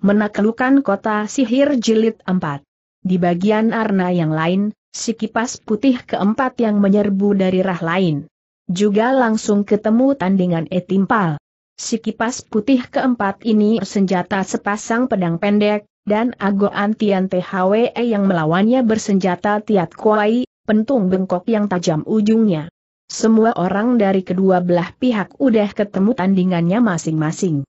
Menaklukkan kota sihir jilid 4. Di bagian arna yang lain, si kipas putih keempat yang menyerbu dari rah lain. Juga langsung ketemu tandingan etimpal. Si kipas putih keempat ini bersenjata sepasang pedang pendek, dan Ago Antian THWE yang melawannya bersenjata Tiat Kuai, pentung bengkok yang tajam ujungnya. Semua orang dari kedua belah pihak udah ketemu tandingannya masing-masing.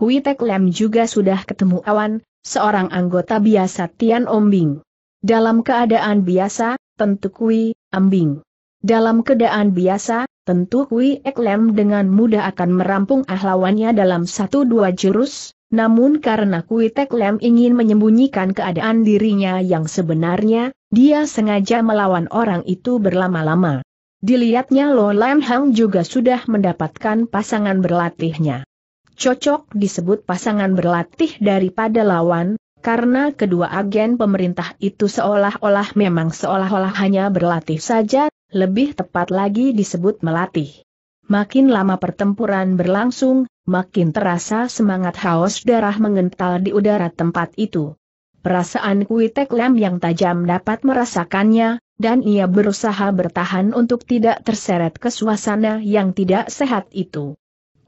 Kui Tek Lem juga sudah ketemu Awan, seorang anggota biasa Tian Ombing. Dalam keadaan biasa, tentu Kui, Ambing. Dalam keadaan biasa, tentu Kui Eklem dengan mudah akan merampung ahlawannya dalam satu dua jurus, namun karena Kui Teklem ingin menyembunyikan keadaan dirinya yang sebenarnya, dia sengaja melawan orang itu berlama-lama. Dilihatnya Lo Lam Hang juga sudah mendapatkan pasangan berlatihnya cocok disebut pasangan berlatih daripada lawan, karena kedua agen pemerintah itu seolah-olah memang seolah-olah hanya berlatih saja, lebih tepat lagi disebut melatih. Makin lama pertempuran berlangsung, makin terasa semangat haus darah mengental di udara tempat itu. Perasaan Kuitek Lem yang tajam dapat merasakannya, dan ia berusaha bertahan untuk tidak terseret ke suasana yang tidak sehat itu.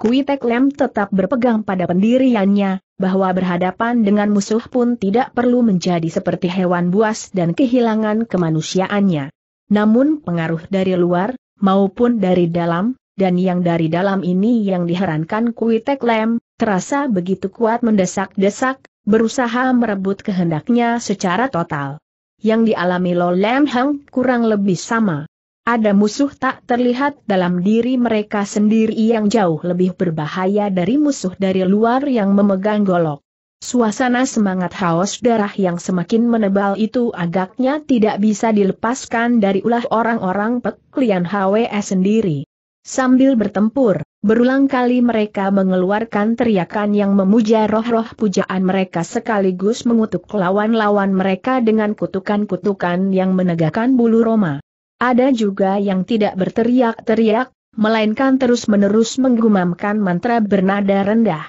Kui Lem tetap berpegang pada pendiriannya, bahwa berhadapan dengan musuh pun tidak perlu menjadi seperti hewan buas dan kehilangan kemanusiaannya. Namun pengaruh dari luar, maupun dari dalam, dan yang dari dalam ini yang diherankan Kui Lem, terasa begitu kuat mendesak-desak, berusaha merebut kehendaknya secara total. Yang dialami Lo Lem Hang kurang lebih sama. Ada musuh tak terlihat dalam diri mereka sendiri yang jauh lebih berbahaya dari musuh dari luar yang memegang golok. Suasana semangat haus darah yang semakin menebal itu agaknya tidak bisa dilepaskan dari ulah orang-orang peklian HWS sendiri. Sambil bertempur, berulang kali mereka mengeluarkan teriakan yang memuja roh-roh pujaan mereka sekaligus mengutuk lawan-lawan mereka dengan kutukan-kutukan yang menegakkan bulu roma. Ada juga yang tidak berteriak-teriak, melainkan terus-menerus menggumamkan mantra bernada rendah.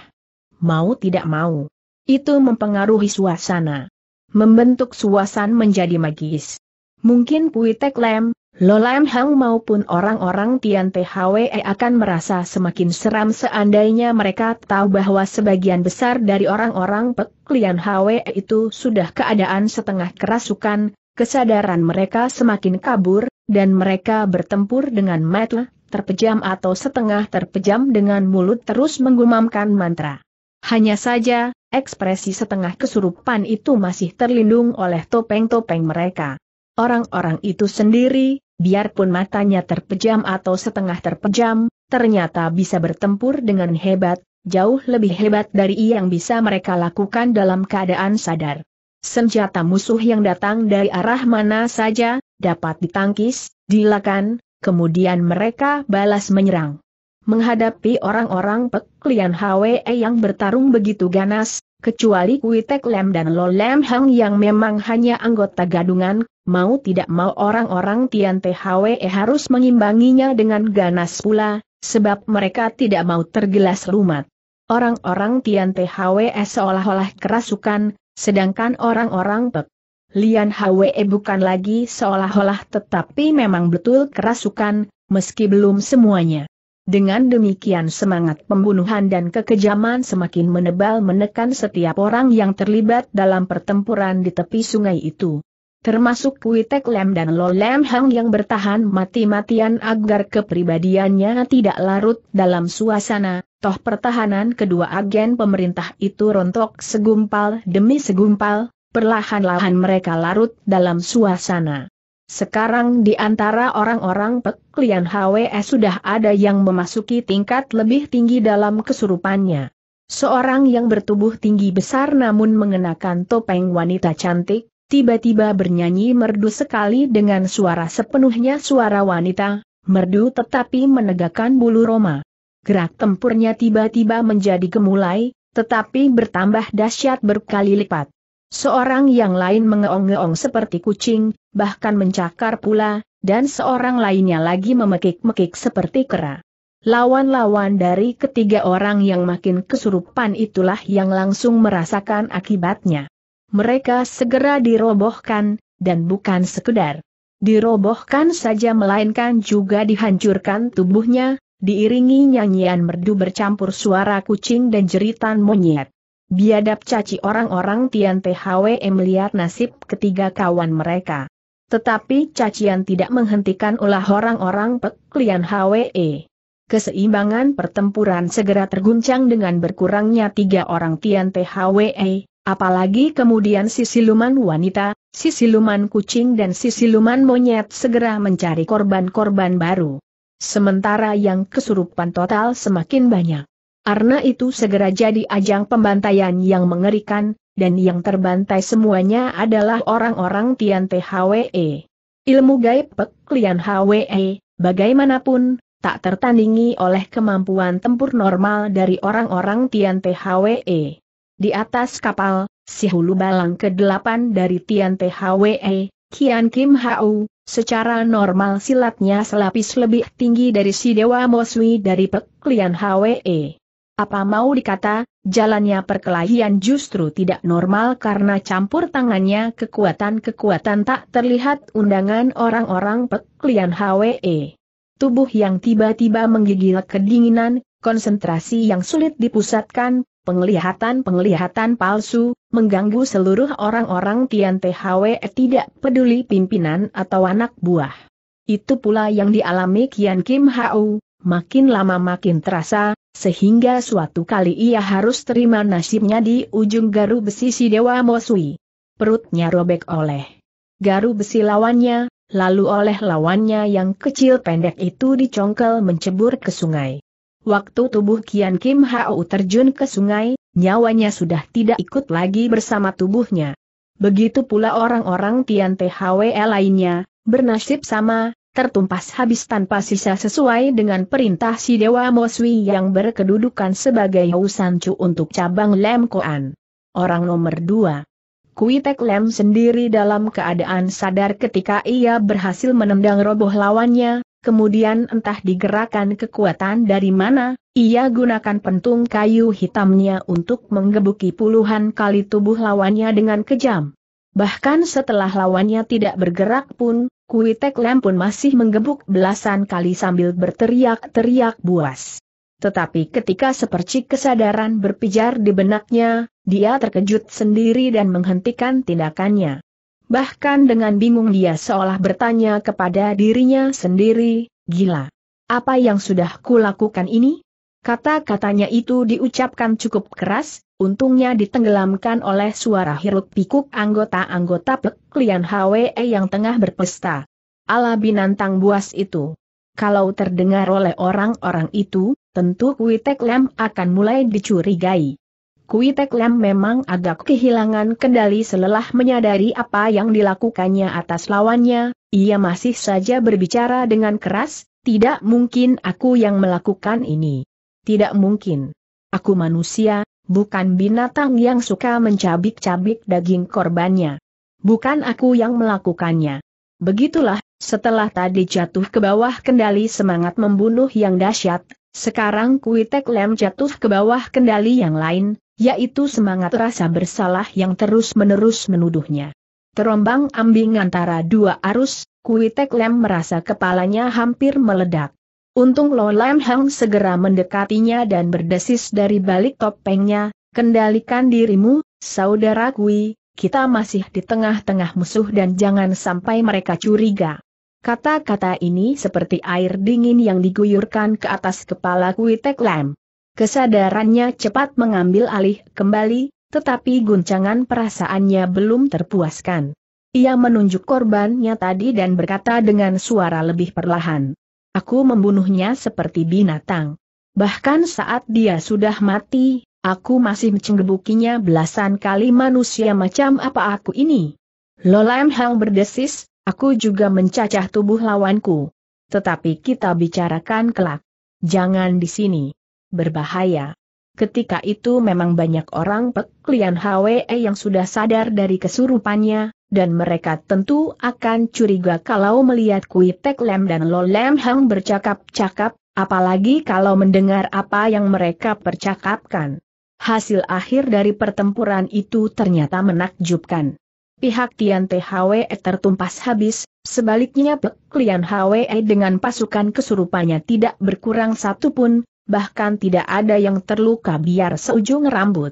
Mau tidak mau. Itu mempengaruhi suasana. Membentuk suasana menjadi magis. Mungkin Puitek Lem, Lolem Hang maupun orang-orang Tian THWE akan merasa semakin seram seandainya mereka tahu bahwa sebagian besar dari orang-orang Peklian HWE itu sudah keadaan setengah kerasukan, kesadaran mereka semakin kabur, dan mereka bertempur dengan metel, terpejam atau setengah terpejam dengan mulut terus menggumamkan mantra. Hanya saja, ekspresi setengah kesurupan itu masih terlindung oleh topeng-topeng mereka. Orang-orang itu sendiri, biarpun matanya terpejam atau setengah terpejam, ternyata bisa bertempur dengan hebat, jauh lebih hebat dari yang bisa mereka lakukan dalam keadaan sadar. Senjata musuh yang datang dari arah mana saja, dapat ditangkis, dilakan, kemudian mereka balas menyerang. Menghadapi orang-orang peklian HWE yang bertarung begitu ganas, kecuali Kuitek Lem dan Lo Lem Hang yang memang hanya anggota gadungan, mau tidak mau orang-orang Tian THWE harus mengimbanginya dengan ganas pula, sebab mereka tidak mau tergelas lumat. Orang-orang Tian THWE seolah-olah kerasukan, sedangkan orang-orang Pek Lian Hwe eh, bukan lagi seolah-olah tetapi memang betul kerasukan, meski belum semuanya. Dengan demikian semangat pembunuhan dan kekejaman semakin menebal menekan setiap orang yang terlibat dalam pertempuran di tepi sungai itu. Termasuk Kuitek Lem dan Lo Lem Hang yang bertahan mati-matian agar kepribadiannya tidak larut dalam suasana, toh pertahanan kedua agen pemerintah itu rontok segumpal demi segumpal, perlahan-lahan mereka larut dalam suasana. Sekarang di antara orang-orang peklian HWS sudah ada yang memasuki tingkat lebih tinggi dalam kesurupannya. Seorang yang bertubuh tinggi besar namun mengenakan topeng wanita cantik, tiba-tiba bernyanyi merdu sekali dengan suara sepenuhnya suara wanita, merdu tetapi menegakkan bulu Roma. Gerak tempurnya tiba-tiba menjadi gemulai, tetapi bertambah dahsyat berkali lipat. Seorang yang lain mengeong-ngeong seperti kucing, bahkan mencakar pula, dan seorang lainnya lagi memekik-mekik seperti kera. Lawan-lawan dari ketiga orang yang makin kesurupan itulah yang langsung merasakan akibatnya. Mereka segera dirobohkan, dan bukan sekedar dirobohkan saja melainkan juga dihancurkan tubuhnya, diiringi nyanyian merdu bercampur suara kucing dan jeritan monyet. Biadab caci orang-orang Tian THW melihat nasib ketiga kawan mereka. Tetapi cacian tidak menghentikan ulah orang-orang peklian HWE. Keseimbangan pertempuran segera terguncang dengan berkurangnya tiga orang Tian THWE, apalagi kemudian si siluman wanita, si siluman kucing dan si siluman monyet segera mencari korban-korban baru. Sementara yang kesurupan total semakin banyak. Karena itu segera jadi ajang pembantaian yang mengerikan, dan yang terbantai semuanya adalah orang-orang Tian THWE. Ilmu gaib Pek Lian HWE, bagaimanapun, tak tertandingi oleh kemampuan tempur normal dari orang-orang Tian THWE. Di atas kapal, si hulu balang ke-8 dari Tian THWE, Kian Kim Hau, secara normal silatnya selapis lebih tinggi dari si Dewa Moswi dari Pek Lian HWE. Apa mau dikata, jalannya perkelahian justru tidak normal karena campur tangannya kekuatan-kekuatan tak terlihat undangan orang-orang peklian HWE. Tubuh yang tiba-tiba menggigil kedinginan, konsentrasi yang sulit dipusatkan, penglihatan-penglihatan palsu, mengganggu seluruh orang-orang Tian THWE tidak peduli pimpinan atau anak buah. Itu pula yang dialami Kian Kim Hau, makin lama makin terasa, sehingga suatu kali ia harus terima nasibnya di ujung garu besi si Dewa Mosui. Perutnya robek oleh garu besi lawannya, lalu oleh lawannya yang kecil pendek itu dicongkel mencebur ke sungai. Waktu tubuh Kian Kim Hao terjun ke sungai, nyawanya sudah tidak ikut lagi bersama tubuhnya. Begitu pula orang-orang Tian thwe lainnya, bernasib sama, tertumpas habis tanpa sisa sesuai dengan perintah si Dewa Moswi yang berkedudukan sebagai Housancu untuk cabang Lem Koan. Orang nomor dua. Kuitek Lem sendiri dalam keadaan sadar ketika ia berhasil menendang roboh lawannya, kemudian entah digerakkan kekuatan dari mana, ia gunakan pentung kayu hitamnya untuk menggebuki puluhan kali tubuh lawannya dengan kejam. Bahkan setelah lawannya tidak bergerak pun, Kuitek Lem pun masih menggebuk belasan kali sambil berteriak-teriak buas. Tetapi ketika sepercik kesadaran berpijar di benaknya, dia terkejut sendiri dan menghentikan tindakannya. Bahkan dengan bingung dia seolah bertanya kepada dirinya sendiri, gila. Apa yang sudah kulakukan ini? Kata-katanya itu diucapkan cukup keras, untungnya ditenggelamkan oleh suara hiruk pikuk anggota-anggota Pek Hwe yang tengah berpesta. Ala binatang buas itu. Kalau terdengar oleh orang-orang itu, tentu Kui Tek akan mulai dicurigai. Kui Tek memang agak kehilangan kendali selelah menyadari apa yang dilakukannya atas lawannya, ia masih saja berbicara dengan keras, tidak mungkin aku yang melakukan ini. Tidak mungkin. Aku manusia, bukan binatang yang suka mencabik-cabik daging korbannya. Bukan aku yang melakukannya. Begitulah, setelah tadi jatuh ke bawah kendali semangat membunuh yang dahsyat, sekarang Kuitek Lem jatuh ke bawah kendali yang lain, yaitu semangat rasa bersalah yang terus-menerus menuduhnya. Terombang ambing antara dua arus, Kuitek Lem merasa kepalanya hampir meledak. Untung Lo Lam Hang segera mendekatinya dan berdesis dari balik topengnya, kendalikan dirimu, saudara Kui, kita masih di tengah-tengah musuh dan jangan sampai mereka curiga. Kata-kata ini seperti air dingin yang diguyurkan ke atas kepala Kui Tek Lam. Kesadarannya cepat mengambil alih kembali, tetapi guncangan perasaannya belum terpuaskan. Ia menunjuk korbannya tadi dan berkata dengan suara lebih perlahan. Aku membunuhnya seperti binatang. Bahkan saat dia sudah mati, aku masih mencenggebukinya belasan kali manusia macam apa aku ini. Lolam Hang berdesis, aku juga mencacah tubuh lawanku. Tetapi kita bicarakan kelak. Jangan di sini. Berbahaya. Ketika itu memang banyak orang peklian Hwe yang sudah sadar dari kesurupannya, dan mereka tentu akan curiga kalau melihat Kui Tek Lem dan Lo Lem Hang bercakap-cakap, apalagi kalau mendengar apa yang mereka percakapkan. Hasil akhir dari pertempuran itu ternyata menakjubkan. Pihak Tian THWE tertumpas habis, sebaliknya Pek Lian HWE dengan pasukan kesurupannya tidak berkurang satu pun, bahkan tidak ada yang terluka biar seujung rambut.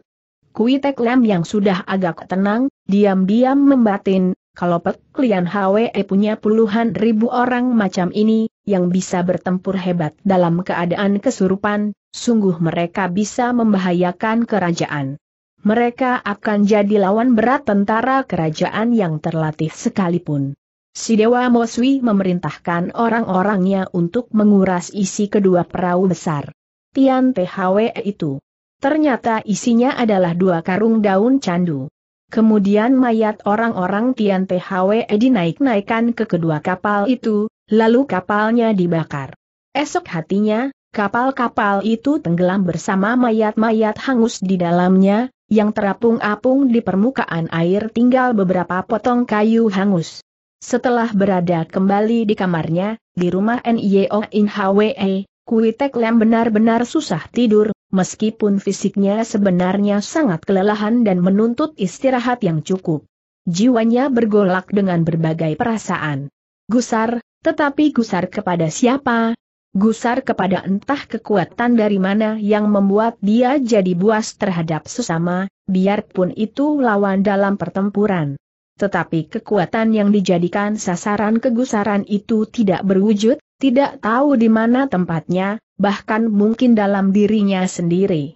Kui Tek Lam yang sudah agak tenang, diam-diam membatin, kalau Pek Lian Hwe punya puluhan ribu orang macam ini, yang bisa bertempur hebat dalam keadaan kesurupan, sungguh mereka bisa membahayakan kerajaan. Mereka akan jadi lawan berat tentara kerajaan yang terlatih sekalipun. Si Dewa Moswi memerintahkan orang-orangnya untuk menguras isi kedua perahu besar. Tian THWE itu Ternyata isinya adalah dua karung daun candu. Kemudian mayat orang-orang Tian THWE dinaik-naikkan ke kedua kapal itu, lalu kapalnya dibakar. Esok hatinya, kapal-kapal itu tenggelam bersama mayat-mayat hangus di dalamnya, yang terapung-apung di permukaan air tinggal beberapa potong kayu hangus. Setelah berada kembali di kamarnya, di rumah Nio In Hwe, Kuitek Lem benar-benar susah tidur, meskipun fisiknya sebenarnya sangat kelelahan dan menuntut istirahat yang cukup. Jiwanya bergolak dengan berbagai perasaan. Gusar, tetapi gusar kepada siapa? Gusar kepada entah kekuatan dari mana yang membuat dia jadi buas terhadap sesama, biarpun itu lawan dalam pertempuran. Tetapi kekuatan yang dijadikan sasaran kegusaran itu tidak berwujud, tidak tahu di mana tempatnya, bahkan mungkin dalam dirinya sendiri.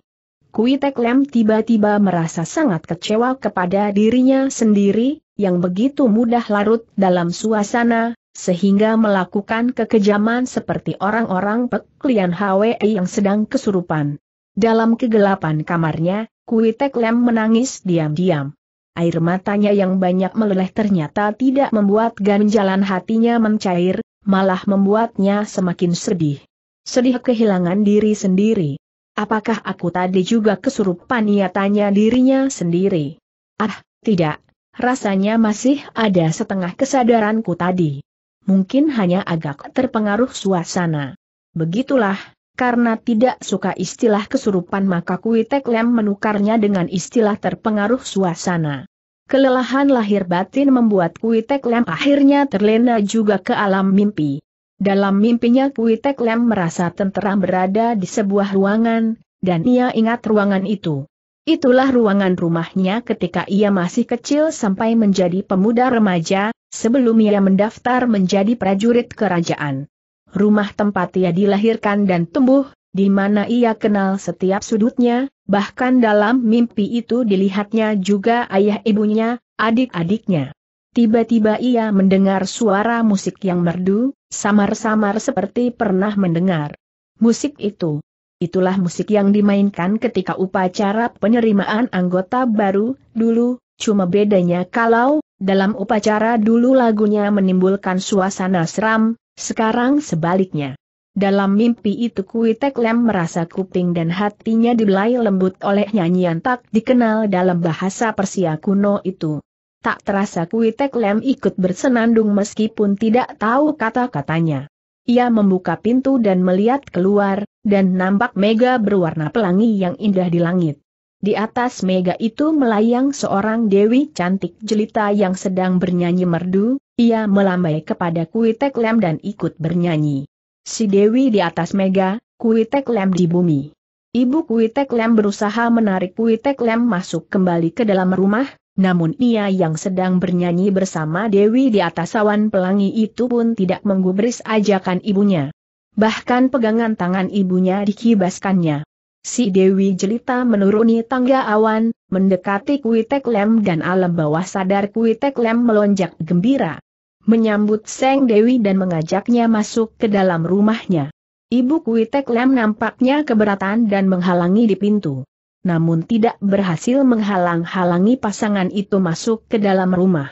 Kui Tek Lem tiba-tiba merasa sangat kecewa kepada dirinya sendiri, yang begitu mudah larut dalam suasana, sehingga melakukan kekejaman seperti orang-orang peklian Hwe yang sedang kesurupan. Dalam kegelapan kamarnya, Kui Tek Lem menangis diam-diam. Air matanya yang banyak meleleh ternyata tidak membuat ganjalan hatinya mencair, malah membuatnya semakin sedih. Sedih kehilangan diri sendiri. Apakah aku tadi juga kesurupan Ia tanya dirinya sendiri? Ah, tidak. Rasanya masih ada setengah kesadaranku tadi. Mungkin hanya agak terpengaruh suasana. Begitulah, karena tidak suka istilah kesurupan maka Kuitek Lem menukarnya dengan istilah terpengaruh suasana. Kelelahan lahir batin membuat Kuitek Lem akhirnya terlena juga ke alam mimpi. Dalam mimpinya Kuitek Lem merasa tenteram berada di sebuah ruangan, dan ia ingat ruangan itu. Itulah ruangan rumahnya ketika ia masih kecil sampai menjadi pemuda remaja, sebelum ia mendaftar menjadi prajurit kerajaan. Rumah tempat ia dilahirkan dan tumbuh, di mana ia kenal setiap sudutnya, bahkan dalam mimpi itu dilihatnya juga ayah ibunya, adik-adiknya. Tiba-tiba ia mendengar suara musik yang merdu, samar-samar seperti pernah mendengar. Musik itu. Itulah musik yang dimainkan ketika upacara penerimaan anggota baru, dulu, cuma bedanya kalau, dalam upacara dulu lagunya menimbulkan suasana seram, sekarang sebaliknya. Dalam mimpi itu Kui Tek Lem merasa kuping dan hatinya dibelai lembut oleh nyanyian tak dikenal dalam bahasa Persia kuno itu. Tak terasa Kui Tek Lem ikut bersenandung meskipun tidak tahu kata-katanya. Ia membuka pintu dan melihat keluar, dan nampak mega berwarna pelangi yang indah di langit. Di atas mega itu melayang seorang dewi cantik jelita yang sedang bernyanyi merdu, ia melambai kepada Kui Tek Lem dan ikut bernyanyi. Si Dewi di atas mega, Kuitek Lem di bumi. Ibu Kuitek Lem berusaha menarik Kuitek Lem masuk kembali ke dalam rumah, namun ia yang sedang bernyanyi bersama Dewi di atas awan pelangi itu pun tidak menggubris ajakan ibunya. Bahkan pegangan tangan ibunya dikibaskannya. Si Dewi Jelita menuruni tangga awan, mendekati Kuitek Lem dan alam bawah sadar Kuitek Lem melonjak gembira menyambut Seng Dewi dan mengajaknya masuk ke dalam rumahnya. Ibu Kuitek Lam nampaknya keberatan dan menghalangi di pintu. Namun tidak berhasil menghalang-halangi pasangan itu masuk ke dalam rumah.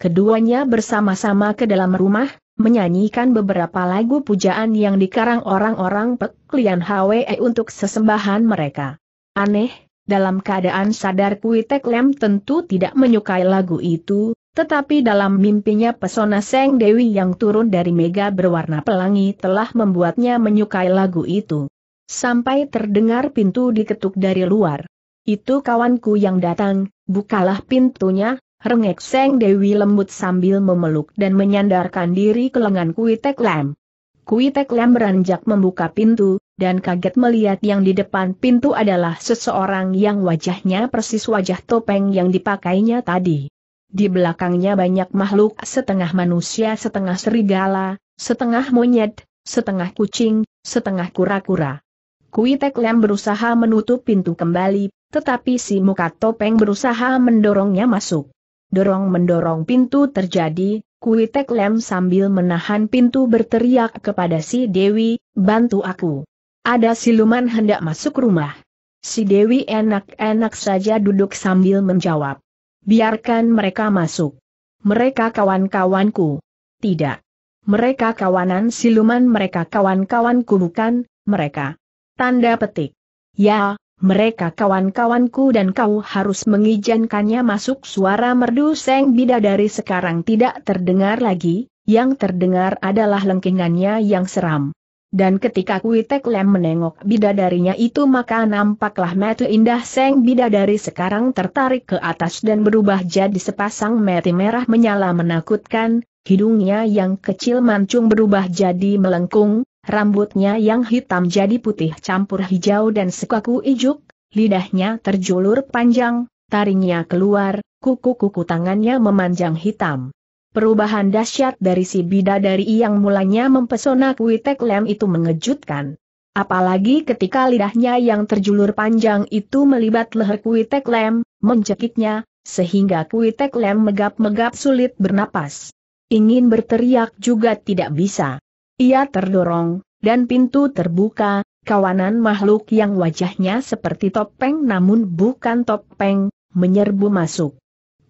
Keduanya bersama-sama ke dalam rumah, menyanyikan beberapa lagu pujaan yang dikarang orang-orang peklian HWE e untuk sesembahan mereka. Aneh, dalam keadaan sadar Kuitek Lam tentu tidak menyukai lagu itu, tetapi dalam mimpinya pesona Seng Dewi yang turun dari mega berwarna pelangi telah membuatnya menyukai lagu itu. Sampai terdengar pintu diketuk dari luar. Itu kawanku yang datang, bukalah pintunya, rengek Seng Dewi lembut sambil memeluk dan menyandarkan diri ke lengan Kuitek Lam. Kuitek Lam beranjak membuka pintu, dan kaget melihat yang di depan pintu adalah seseorang yang wajahnya persis wajah topeng yang dipakainya tadi. Di belakangnya banyak makhluk setengah manusia setengah serigala, setengah monyet, setengah kucing, setengah kura-kura. Kuitek Lem berusaha menutup pintu kembali, tetapi si muka topeng berusaha mendorongnya masuk. Dorong-mendorong pintu terjadi, Kuitek Lem sambil menahan pintu berteriak kepada si Dewi, bantu aku. Ada siluman hendak masuk rumah. Si Dewi enak-enak saja duduk sambil menjawab. Biarkan mereka masuk. Mereka kawan-kawanku. Tidak. Mereka kawanan siluman mereka kawan-kawanku bukan, mereka. Tanda petik. Ya, mereka kawan-kawanku dan kau harus mengizinkannya masuk suara merdu seng bidadari sekarang tidak terdengar lagi, yang terdengar adalah lengkingannya yang seram. Dan ketika Kui Tek Lem menengok bidadarinya itu maka nampaklah metu indah Seng bidadari sekarang tertarik ke atas dan berubah jadi sepasang mata merah menyala menakutkan, hidungnya yang kecil mancung berubah jadi melengkung, rambutnya yang hitam jadi putih campur hijau dan sekaku ijuk, lidahnya terjulur panjang, taringnya keluar, kuku-kuku tangannya memanjang hitam. Perubahan dahsyat dari si bidadari yang mulanya mempesona Kuitek Lem itu mengejutkan. Apalagi ketika lidahnya yang terjulur panjang itu melibat leher Kuitek Lem, mencekiknya, sehingga Kuitek Lem megap-megap sulit bernapas. Ingin berteriak juga tidak bisa. Ia terdorong, dan pintu terbuka, kawanan makhluk yang wajahnya seperti topeng namun bukan topeng, menyerbu masuk.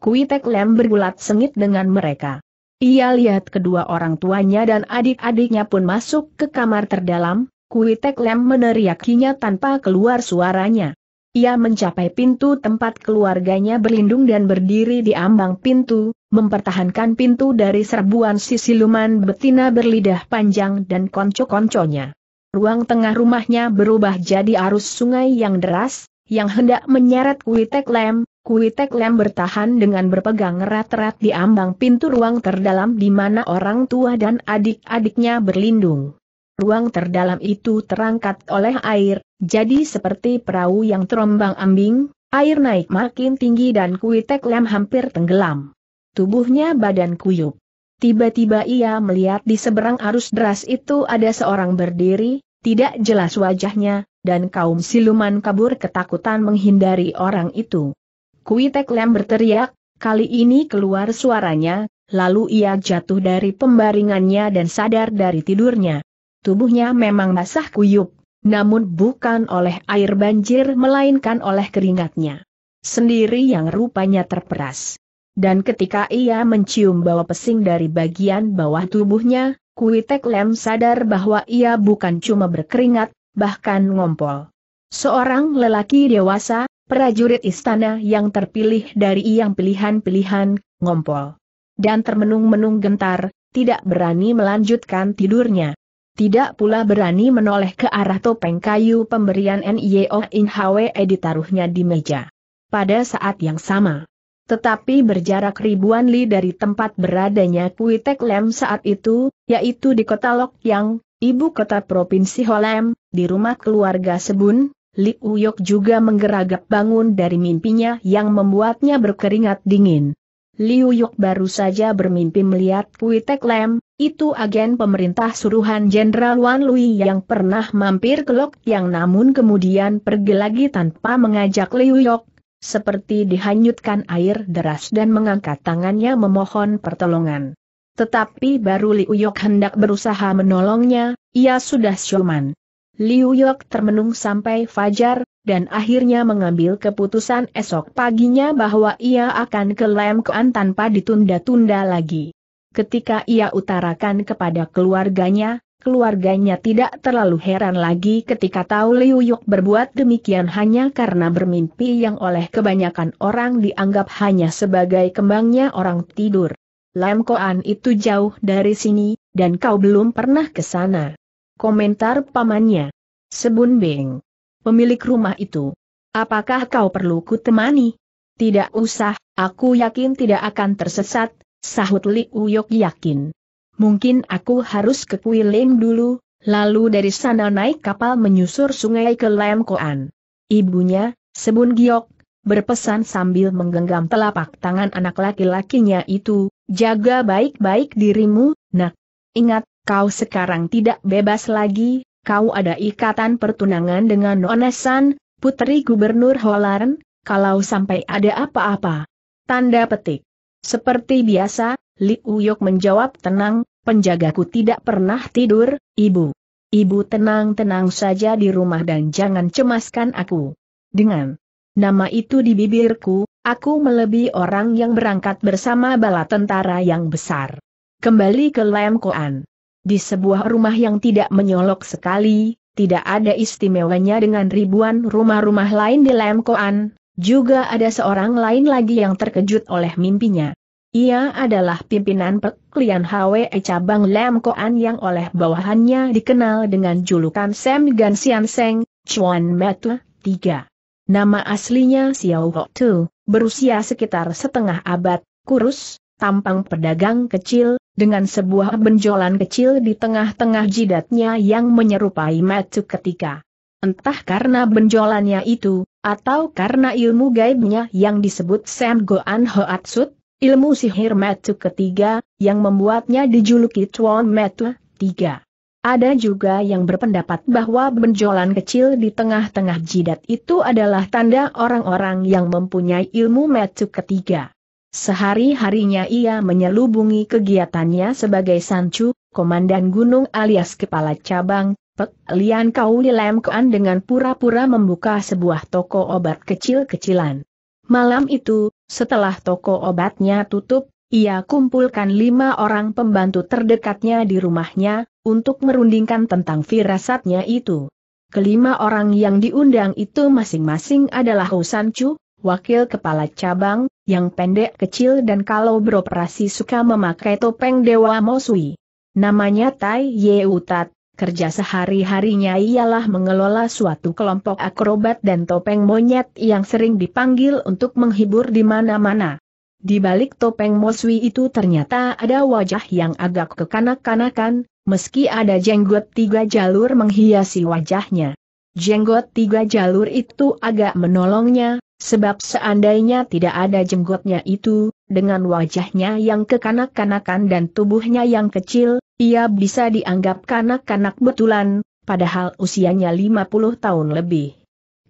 Kuitek Lem bergulat sengit dengan mereka. Ia lihat kedua orang tuanya dan adik-adiknya pun masuk ke kamar terdalam, Kuitek Lem meneriakinya tanpa keluar suaranya. Ia mencapai pintu tempat keluarganya berlindung dan berdiri di ambang pintu, mempertahankan pintu dari serbuan si siluman betina berlidah panjang dan konco-konconya. Ruang tengah rumahnya berubah jadi arus sungai yang deras, yang hendak menyeret Kuitek Lem, Kuitek Lem bertahan dengan berpegang erat-erat di ambang pintu ruang terdalam di mana orang tua dan adik-adiknya berlindung. Ruang terdalam itu terangkat oleh air, jadi seperti perahu yang terombang ambing, air naik makin tinggi dan Kuitek Lem hampir tenggelam. Tubuhnya badan kuyup. Tiba-tiba ia melihat di seberang arus deras itu ada seorang berdiri, tidak jelas wajahnya, dan kaum siluman kabur ketakutan menghindari orang itu. Kuitek Lem berteriak, kali ini keluar suaranya, lalu ia jatuh dari pembaringannya dan sadar dari tidurnya. Tubuhnya memang basah kuyup, namun bukan oleh air banjir melainkan oleh keringatnya. Sendiri yang rupanya terperas. Dan ketika ia mencium bau pesing dari bagian bawah tubuhnya, Kuitek Lem sadar bahwa ia bukan cuma berkeringat, bahkan ngompol. Seorang lelaki dewasa, prajurit istana yang terpilih dari yang pilihan-pilihan, ngompol. Dan termenung-menung gentar, tidak berani melanjutkan tidurnya. Tidak pula berani menoleh ke arah topeng kayu pemberian NIO In Hwe ditaruhnya di meja. Pada saat yang sama. Tetapi berjarak ribuan li dari tempat beradanya Kuitek Lem saat itu, yaitu di kota Yang, ibu kota provinsi Holem, di rumah keluarga Sebun, Li Uyok juga menggeragap bangun dari mimpinya yang membuatnya berkeringat dingin. Liu Uyok baru saja bermimpi melihat Kui Tek Lem, itu agen pemerintah suruhan Jenderal Wan Lui yang pernah mampir ke Lok Yang namun kemudian pergi lagi tanpa mengajak Liu Uyok, seperti dihanyutkan air deras dan mengangkat tangannya memohon pertolongan. Tetapi baru Liu Uyok hendak berusaha menolongnya, ia sudah syoman. Liu Yok termenung sampai fajar, dan akhirnya mengambil keputusan esok paginya bahwa ia akan ke Lam Kuan tanpa ditunda-tunda lagi. Ketika ia utarakan kepada keluarganya, keluarganya tidak terlalu heran lagi ketika tahu Liu Yok berbuat demikian hanya karena bermimpi yang oleh kebanyakan orang dianggap hanya sebagai kembangnya orang tidur. Lam Kuan itu jauh dari sini, dan kau belum pernah ke sana. Komentar pamannya. Sebun Beng. Pemilik rumah itu. Apakah kau perlu ku temani? Tidak usah, aku yakin tidak akan tersesat, sahut Li Uyok yakin. Mungkin aku harus ke Kuilin dulu, lalu dari sana naik kapal menyusur sungai ke Lemkoan. Ibunya, Sebun Giok, berpesan sambil menggenggam telapak tangan anak laki-lakinya itu, jaga baik-baik dirimu, nak. Ingat, kau sekarang tidak bebas lagi, kau ada ikatan pertunangan dengan Nonesan, putri gubernur Holaren, kalau sampai ada apa-apa. Tanda petik. Seperti biasa, Li Uyok menjawab tenang, penjagaku tidak pernah tidur, ibu. Ibu tenang-tenang saja di rumah dan jangan cemaskan aku. Dengan nama itu di bibirku, aku melebihi orang yang berangkat bersama bala tentara yang besar. Kembali ke Lemkoan. Di sebuah rumah yang tidak menyolok sekali, tidak ada istimewanya dengan ribuan rumah-rumah lain di Lemkoan, juga ada seorang lain lagi yang terkejut oleh mimpinya. Ia adalah pimpinan peklian HWE cabang Lemkoan yang oleh bawahannya dikenal dengan julukan Sam Gan Sian Seng, Chuan Metu, 3. Nama aslinya Xiao Hok Tu, berusia sekitar setengah abad, kurus, tampang pedagang kecil, dengan sebuah benjolan kecil di tengah-tengah jidatnya yang menyerupai metu ketika. Entah karena benjolannya itu, atau karena ilmu gaibnya yang disebut Sam Goan Hoatsut, ilmu sihir metu ketiga, yang membuatnya dijuluki Tuan Metu tiga. Ada juga yang berpendapat bahwa benjolan kecil di tengah-tengah jidat itu adalah tanda orang-orang yang mempunyai ilmu metu ketiga. Sehari-harinya ia menyelubungi kegiatannya sebagai Sancu, Komandan Gunung alias Kepala Cabang, Pek Lian Kau Lilem Kuan dengan pura-pura membuka sebuah toko obat kecil-kecilan. Malam itu, setelah toko obatnya tutup, ia kumpulkan lima orang pembantu terdekatnya di rumahnya, untuk merundingkan tentang firasatnya itu. Kelima orang yang diundang itu masing-masing adalah Sancu, Wakil Kepala Cabang, yang pendek kecil dan kalau beroperasi suka memakai topeng Dewa Mosui. Namanya Tai Ye Utat, kerja sehari-harinya ialah mengelola suatu kelompok akrobat dan topeng monyet yang sering dipanggil untuk menghibur di mana-mana. Di balik topeng mosui itu ternyata ada wajah yang agak kekanak-kanakan, meski ada jenggot tiga jalur menghiasi wajahnya. Jenggot tiga jalur itu agak menolongnya, Sebab seandainya tidak ada jenggotnya itu, dengan wajahnya yang kekanak-kanakan dan tubuhnya yang kecil, ia bisa dianggap kanak-kanak betulan, padahal usianya 50 tahun lebih.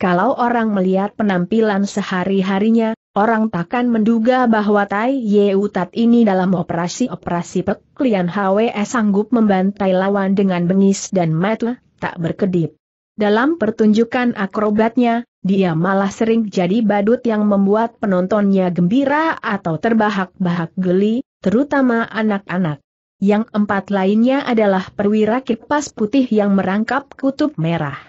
Kalau orang melihat penampilan sehari-harinya, orang takkan menduga bahwa Tai Ye Utat ini dalam operasi-operasi peklian HWS sanggup membantai lawan dengan bengis dan matlah, tak berkedip. Dalam pertunjukan akrobatnya, dia malah sering jadi badut yang membuat penontonnya gembira atau terbahak-bahak geli, terutama anak-anak. Yang empat lainnya adalah perwira kipas putih yang merangkap kutub merah.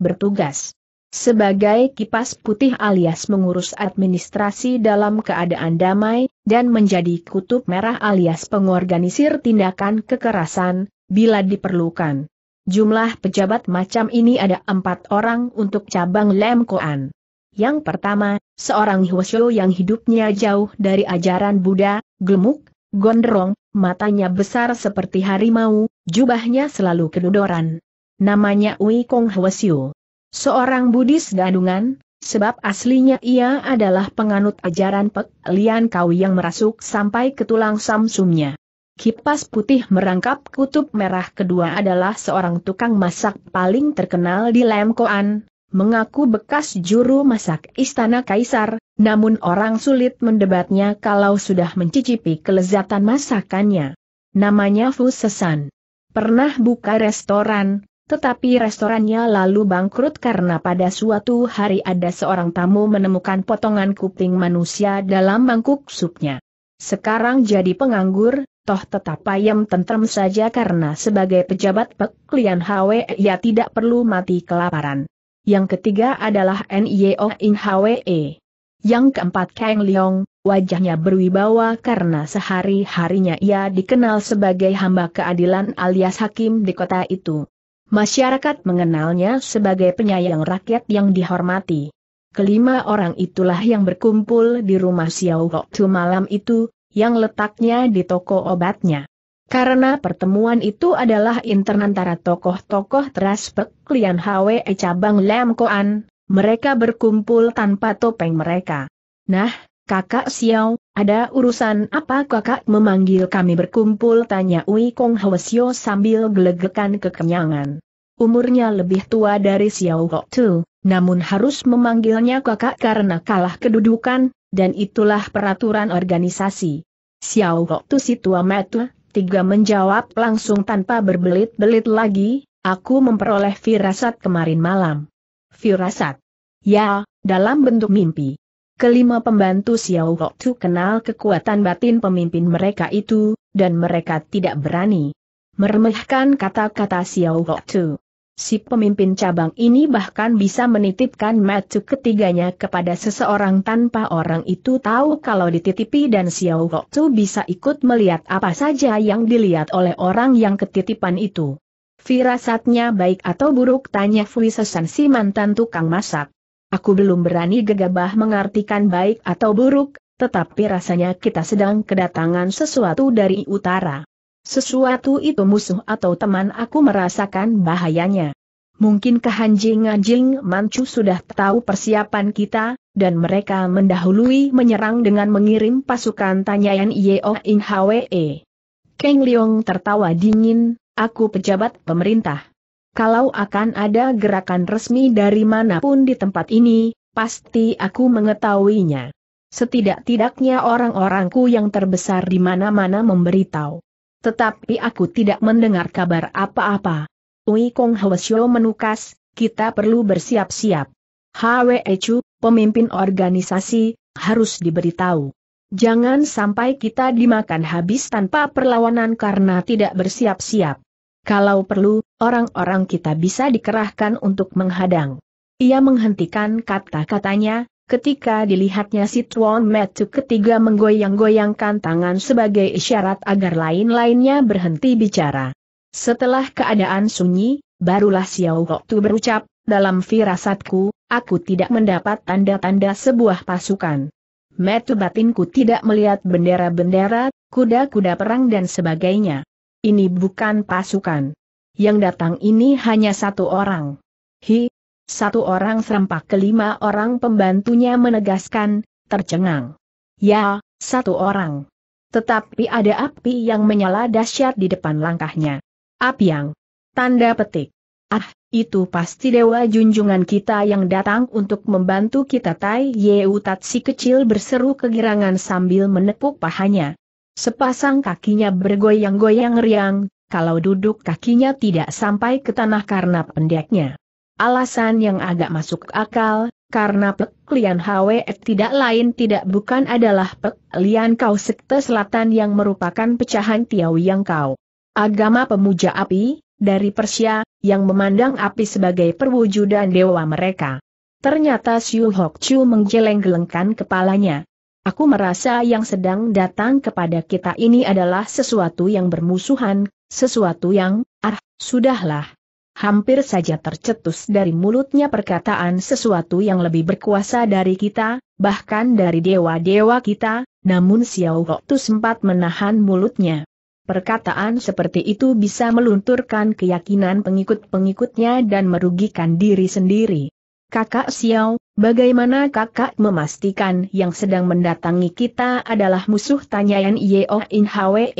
Bertugas sebagai kipas putih alias mengurus administrasi dalam keadaan damai, dan menjadi kutub merah alias pengorganisir tindakan kekerasan, bila diperlukan. Jumlah pejabat macam ini ada empat orang untuk cabang Lem Koan. Yang pertama, seorang Hwasyo yang hidupnya jauh dari ajaran Buddha, gemuk, gondrong, matanya besar seperti harimau, jubahnya selalu kedodoran. Namanya Wei Kong Hwasyo. Seorang Buddhis gadungan, sebab aslinya ia adalah penganut ajaran Pek Lian Kau yang merasuk sampai ke tulang samsumnya. Kipas putih merangkap kutub merah kedua adalah seorang tukang masak paling terkenal di Lemkoan, mengaku bekas juru masak istana kaisar, namun orang sulit mendebatnya kalau sudah mencicipi kelezatan masakannya. Namanya Fu Sesan. Pernah buka restoran, tetapi restorannya lalu bangkrut karena pada suatu hari ada seorang tamu menemukan potongan kuping manusia dalam mangkuk supnya. Sekarang jadi penganggur, toh tetap ayam tentrem saja karena sebagai pejabat peklian Hwe ya tidak perlu mati kelaparan. Yang ketiga adalah Nio In Hwe. Yang keempat Kang Leong, wajahnya berwibawa karena sehari-harinya ia dikenal sebagai hamba keadilan alias hakim di kota itu. Masyarakat mengenalnya sebagai penyayang rakyat yang dihormati. Kelima orang itulah yang berkumpul di rumah Xiao Hok malam itu, yang letaknya di toko obatnya. Karena pertemuan itu adalah intern antara tokoh-tokoh teras klien HWE cabang Lam Koan, mereka berkumpul tanpa topeng mereka. Nah, kakak Xiao, ada urusan apa kakak memanggil kami berkumpul tanya Ui Kong Xiao sambil gelegekan kekenyangan. Umurnya lebih tua dari Xiao Hok Tu, namun harus memanggilnya kakak karena kalah kedudukan, dan itulah peraturan organisasi. Xiao Hoktu tua Metu, tiga menjawab langsung tanpa berbelit-belit lagi, aku memperoleh firasat kemarin malam. Firasat. Ya, dalam bentuk mimpi. Kelima pembantu Xiao Hoktu kenal kekuatan batin pemimpin mereka itu, dan mereka tidak berani meremehkan kata-kata Xiao Hoktu. Si pemimpin cabang ini bahkan bisa menitipkan matu ketiganya kepada seseorang tanpa orang itu tahu kalau dititipi dan Xiao Hoktu bisa ikut melihat apa saja yang dilihat oleh orang yang ketitipan itu. Firasatnya baik atau buruk tanya Fui Sesan si mantan tukang masak. Aku belum berani gegabah mengartikan baik atau buruk, tetapi rasanya kita sedang kedatangan sesuatu dari utara. Sesuatu itu musuh atau teman aku merasakan bahayanya. Mungkinkah anjing-anjing mancu sudah tahu persiapan kita, dan mereka mendahului menyerang dengan mengirim pasukan tanyaan Yeo In Hwe. Keng Leong tertawa dingin, aku pejabat pemerintah. Kalau akan ada gerakan resmi dari manapun di tempat ini, pasti aku mengetahuinya. Setidak-tidaknya orang-orangku yang terbesar di mana-mana memberitahu. Tetapi aku tidak mendengar kabar apa-apa. Ui Kong Hwasyo menukas, kita perlu bersiap-siap. Hwe Chu, pemimpin organisasi, harus diberitahu. Jangan sampai kita dimakan habis tanpa perlawanan karena tidak bersiap-siap. Kalau perlu, orang-orang kita bisa dikerahkan untuk menghadang. Ia menghentikan kata-katanya, Ketika dilihatnya si Tuan Metu ketiga menggoyang-goyangkan tangan sebagai isyarat agar lain-lainnya berhenti bicara. Setelah keadaan sunyi, barulah Xiao Tu berucap, dalam firasatku, aku tidak mendapat tanda-tanda sebuah pasukan. Metu batinku tidak melihat bendera-bendera, kuda-kuda perang dan sebagainya. Ini bukan pasukan. Yang datang ini hanya satu orang. Hi, satu orang serempak kelima orang pembantunya menegaskan, tercengang. Ya, satu orang. Tetapi ada api yang menyala dahsyat di depan langkahnya. Api yang tanda petik. Ah, itu pasti dewa junjungan kita yang datang untuk membantu kita Tai Yeu Tatsi kecil berseru kegirangan sambil menepuk pahanya. Sepasang kakinya bergoyang-goyang riang, kalau duduk kakinya tidak sampai ke tanah karena pendeknya. Alasan yang agak masuk akal, karena Pek Lian Hwe tidak lain tidak bukan adalah Pek Lian Kau Sekte Selatan yang merupakan pecahan Tiawi yang Kau. Agama pemuja api, dari Persia, yang memandang api sebagai perwujudan dewa mereka. Ternyata Siu Hok Chu menggeleng-gelengkan kepalanya. Aku merasa yang sedang datang kepada kita ini adalah sesuatu yang bermusuhan, sesuatu yang, ah, sudahlah, hampir saja tercetus dari mulutnya perkataan sesuatu yang lebih berkuasa dari kita, bahkan dari dewa-dewa kita, namun Xiao Tu sempat menahan mulutnya. Perkataan seperti itu bisa melunturkan keyakinan pengikut-pengikutnya dan merugikan diri sendiri. Kakak Xiao, bagaimana kakak memastikan yang sedang mendatangi kita adalah musuh tanyaan Yeo In Hwe?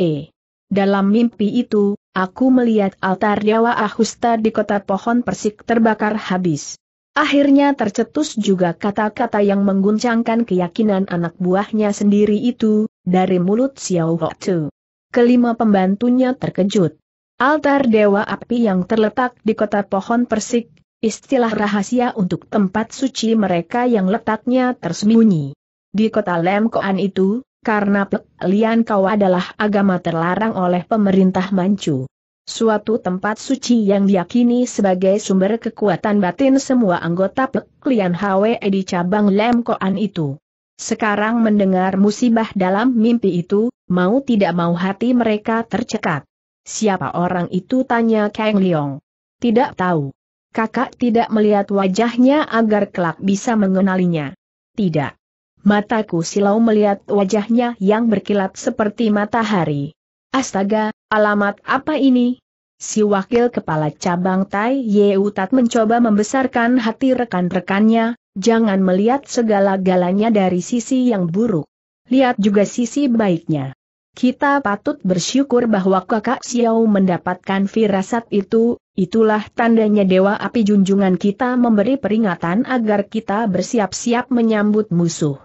Dalam mimpi itu, aku melihat altar Dewa Ahusta di kota pohon persik terbakar habis. Akhirnya tercetus juga kata-kata yang mengguncangkan keyakinan anak buahnya sendiri itu, dari mulut Xiao Hotu. Kelima pembantunya terkejut. Altar Dewa Api yang terletak di kota pohon persik, istilah rahasia untuk tempat suci mereka yang letaknya tersembunyi. Di kota Lemkoan itu, karena Lian Kau adalah agama terlarang oleh pemerintah Manchu. Suatu tempat suci yang diyakini sebagai sumber kekuatan batin semua anggota Lian Hwe di cabang Lem Koan itu. Sekarang mendengar musibah dalam mimpi itu, mau tidak mau hati mereka tercekat. Siapa orang itu tanya Kang Leong. Tidak tahu. Kakak tidak melihat wajahnya agar kelak bisa mengenalinya. Tidak. Mataku silau melihat wajahnya yang berkilat seperti matahari. Astaga, alamat apa ini? Si wakil kepala cabang Tai Yeutat mencoba membesarkan hati rekan-rekannya, jangan melihat segala-galanya dari sisi yang buruk. Lihat juga sisi baiknya. Kita patut bersyukur bahwa kakak Xiao mendapatkan firasat itu, itulah tandanya Dewa Api Junjungan kita memberi peringatan agar kita bersiap-siap menyambut musuh.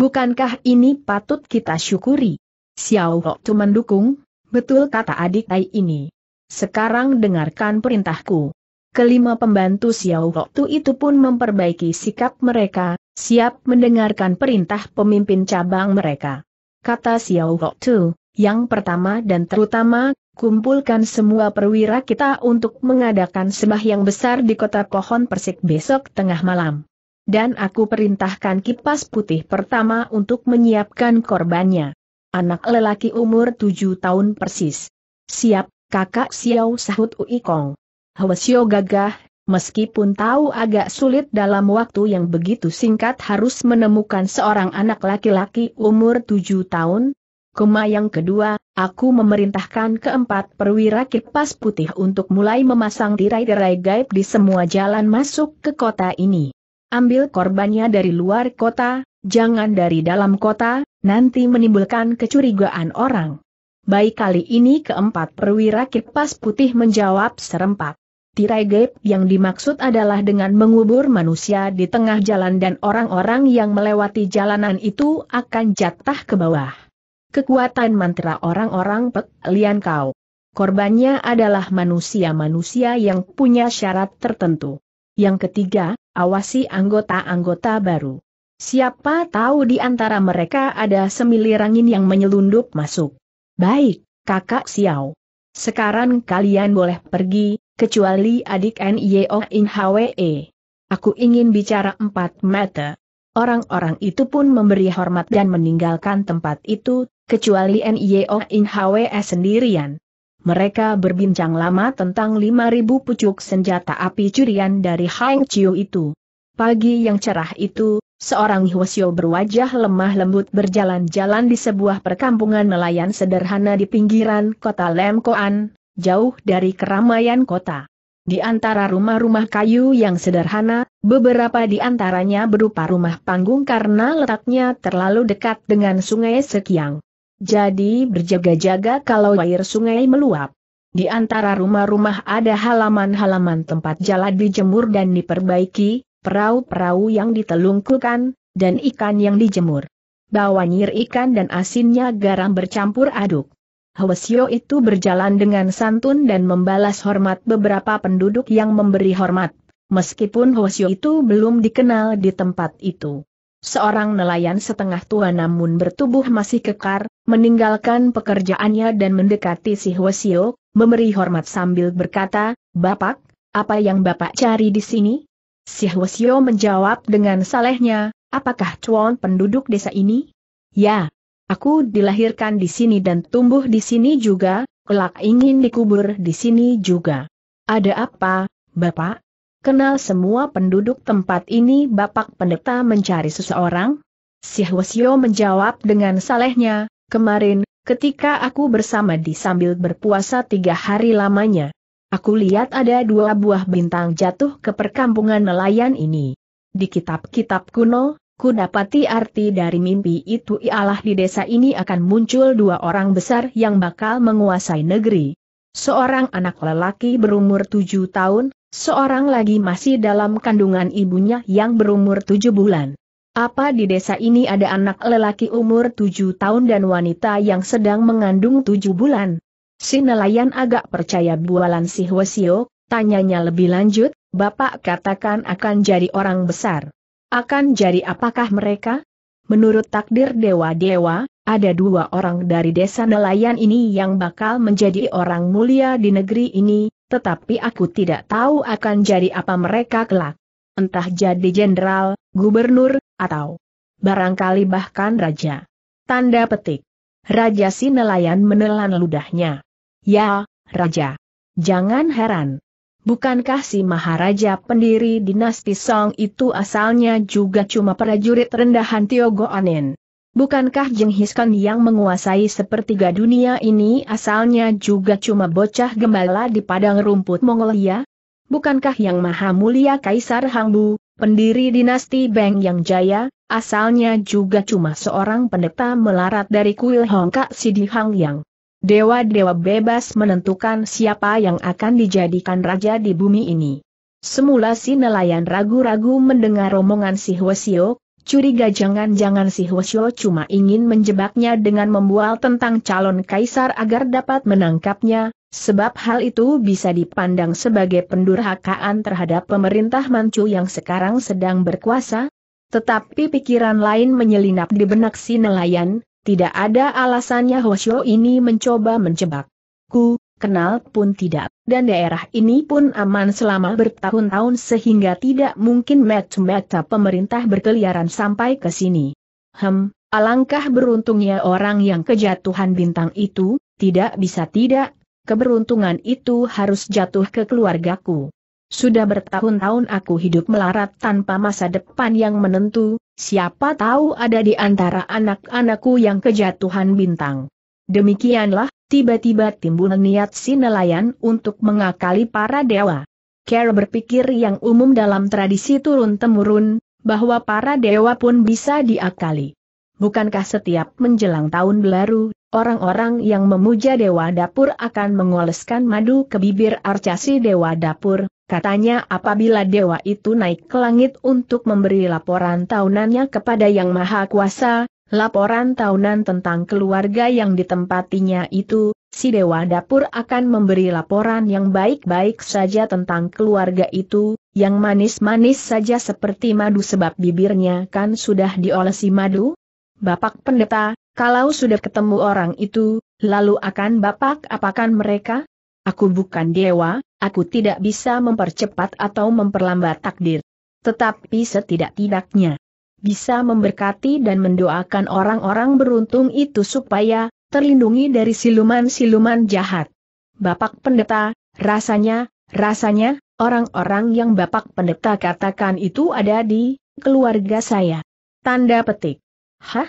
Bukankah ini patut kita syukuri? Xiao Tu mendukung, betul kata adik Tai ini. Sekarang dengarkan perintahku. Kelima pembantu Xiao tu itu pun memperbaiki sikap mereka, siap mendengarkan perintah pemimpin cabang mereka. Kata Xiao tu, yang pertama dan terutama, kumpulkan semua perwira kita untuk mengadakan sembah yang besar di kota pohon persik besok tengah malam dan aku perintahkan kipas putih pertama untuk menyiapkan korbannya. Anak lelaki umur tujuh tahun persis. Siap, kakak Xiao sahut Ui Kong. Hwasyo gagah, meskipun tahu agak sulit dalam waktu yang begitu singkat harus menemukan seorang anak laki-laki umur tujuh tahun, Koma yang kedua, aku memerintahkan keempat perwira kipas putih untuk mulai memasang tirai-tirai gaib di semua jalan masuk ke kota ini. Ambil korbannya dari luar kota, jangan dari dalam kota, nanti menimbulkan kecurigaan orang. Baik kali ini keempat perwira kipas putih menjawab serempak. Tirai gaib yang dimaksud adalah dengan mengubur manusia di tengah jalan dan orang-orang yang melewati jalanan itu akan jatah ke bawah. Kekuatan mantra orang-orang pek lian kau. Korbannya adalah manusia-manusia yang punya syarat tertentu. Yang ketiga, awasi anggota-anggota baru. Siapa tahu di antara mereka ada semilir angin yang menyelundup masuk. Baik, kakak Xiao. Sekarang kalian boleh pergi, kecuali adik N.Y.O. In Hwe. Aku ingin bicara empat mata. Orang-orang itu pun memberi hormat dan meninggalkan tempat itu, kecuali N.Y.O. In Hwe sendirian mereka berbincang lama tentang 5.000 pucuk senjata api curian dari Hang Chiu itu. Pagi yang cerah itu, seorang Hwasyo berwajah lemah lembut berjalan-jalan di sebuah perkampungan nelayan sederhana di pinggiran kota Lemkoan, jauh dari keramaian kota. Di antara rumah-rumah kayu yang sederhana, beberapa di antaranya berupa rumah panggung karena letaknya terlalu dekat dengan sungai Sekiang. Jadi berjaga-jaga kalau air sungai meluap. Di antara rumah-rumah ada halaman-halaman tempat jala dijemur dan diperbaiki, perahu-perahu yang ditelungkulkan, dan ikan yang dijemur. Bawa nyir ikan dan asinnya garam bercampur aduk. Hwasyo itu berjalan dengan santun dan membalas hormat beberapa penduduk yang memberi hormat, meskipun Hwasyo itu belum dikenal di tempat itu. Seorang nelayan setengah tua namun bertubuh masih kekar, meninggalkan pekerjaannya dan mendekati si Hwasio, memberi hormat sambil berkata, Bapak, apa yang Bapak cari di sini? Si Hwasio menjawab dengan salehnya, apakah cuan penduduk desa ini? Ya, aku dilahirkan di sini dan tumbuh di sini juga, kelak ingin dikubur di sini juga. Ada apa, Bapak? Kenal semua penduduk tempat ini Bapak Pendeta mencari seseorang? Si Hwasyo menjawab dengan salehnya, kemarin, ketika aku bersama di sambil berpuasa tiga hari lamanya. Aku lihat ada dua buah bintang jatuh ke perkampungan nelayan ini. Di kitab-kitab kuno, ku dapati arti dari mimpi itu ialah di desa ini akan muncul dua orang besar yang bakal menguasai negeri. Seorang anak lelaki berumur tujuh tahun, Seorang lagi masih dalam kandungan ibunya yang berumur tujuh bulan. Apa di desa ini ada anak lelaki umur tujuh tahun dan wanita yang sedang mengandung tujuh bulan? Si nelayan agak percaya bualan si Hwasio, tanyanya lebih lanjut, Bapak katakan akan jadi orang besar. Akan jadi apakah mereka? Menurut takdir dewa-dewa, ada dua orang dari desa nelayan ini yang bakal menjadi orang mulia di negeri ini, tetapi aku tidak tahu akan jadi apa mereka kelak. Entah jadi jenderal, gubernur, atau barangkali bahkan raja. Tanda petik. Raja si nelayan menelan ludahnya. Ya, raja. Jangan heran. Bukankah si Maharaja pendiri dinasti Song itu asalnya juga cuma prajurit rendahan Tiogo Anen? Bukankah Jenghis Khan yang menguasai sepertiga dunia ini asalnya juga cuma bocah gembala di padang rumput Mongolia? Ya? Bukankah yang maha mulia Kaisar Hangbu, pendiri dinasti Beng yang jaya, asalnya juga cuma seorang pendeta melarat dari kuil Hongka Sidi Hang Yang? Dewa-dewa bebas menentukan siapa yang akan dijadikan raja di bumi ini. Semula si nelayan ragu-ragu mendengar rombongan si Hwasio, curiga jangan-jangan si Hwasyo cuma ingin menjebaknya dengan membual tentang calon kaisar agar dapat menangkapnya, sebab hal itu bisa dipandang sebagai pendurhakaan terhadap pemerintah Manchu yang sekarang sedang berkuasa. Tetapi pikiran lain menyelinap di benak si nelayan, tidak ada alasannya Hwasyo ini mencoba menjebak ku, kenal pun tidak, dan daerah ini pun aman selama bertahun-tahun sehingga tidak mungkin meta-meta pemerintah berkeliaran sampai ke sini. Hem, alangkah beruntungnya orang yang kejatuhan bintang itu, tidak bisa tidak, keberuntungan itu harus jatuh ke keluargaku. Sudah bertahun-tahun aku hidup melarat tanpa masa depan yang menentu, siapa tahu ada di antara anak-anakku yang kejatuhan bintang. Demikianlah, tiba-tiba timbul niat si nelayan untuk mengakali para dewa. Kera berpikir yang umum dalam tradisi turun-temurun, bahwa para dewa pun bisa diakali. Bukankah setiap menjelang tahun baru, orang-orang yang memuja dewa dapur akan mengoleskan madu ke bibir arcasi dewa dapur, katanya apabila dewa itu naik ke langit untuk memberi laporan tahunannya kepada Yang Maha Kuasa, Laporan tahunan tentang keluarga yang ditempatinya itu, si Dewa Dapur akan memberi laporan yang baik-baik saja tentang keluarga itu, yang manis-manis saja seperti madu sebab bibirnya kan sudah diolesi madu? Bapak pendeta, kalau sudah ketemu orang itu, lalu akan Bapak apakan mereka? Aku bukan dewa, aku tidak bisa mempercepat atau memperlambat takdir. Tetapi setidak-tidaknya, bisa memberkati dan mendoakan orang-orang beruntung itu supaya terlindungi dari siluman-siluman jahat. Bapak pendeta, rasanya, rasanya, orang-orang yang Bapak pendeta katakan itu ada di keluarga saya. Tanda petik. Hah?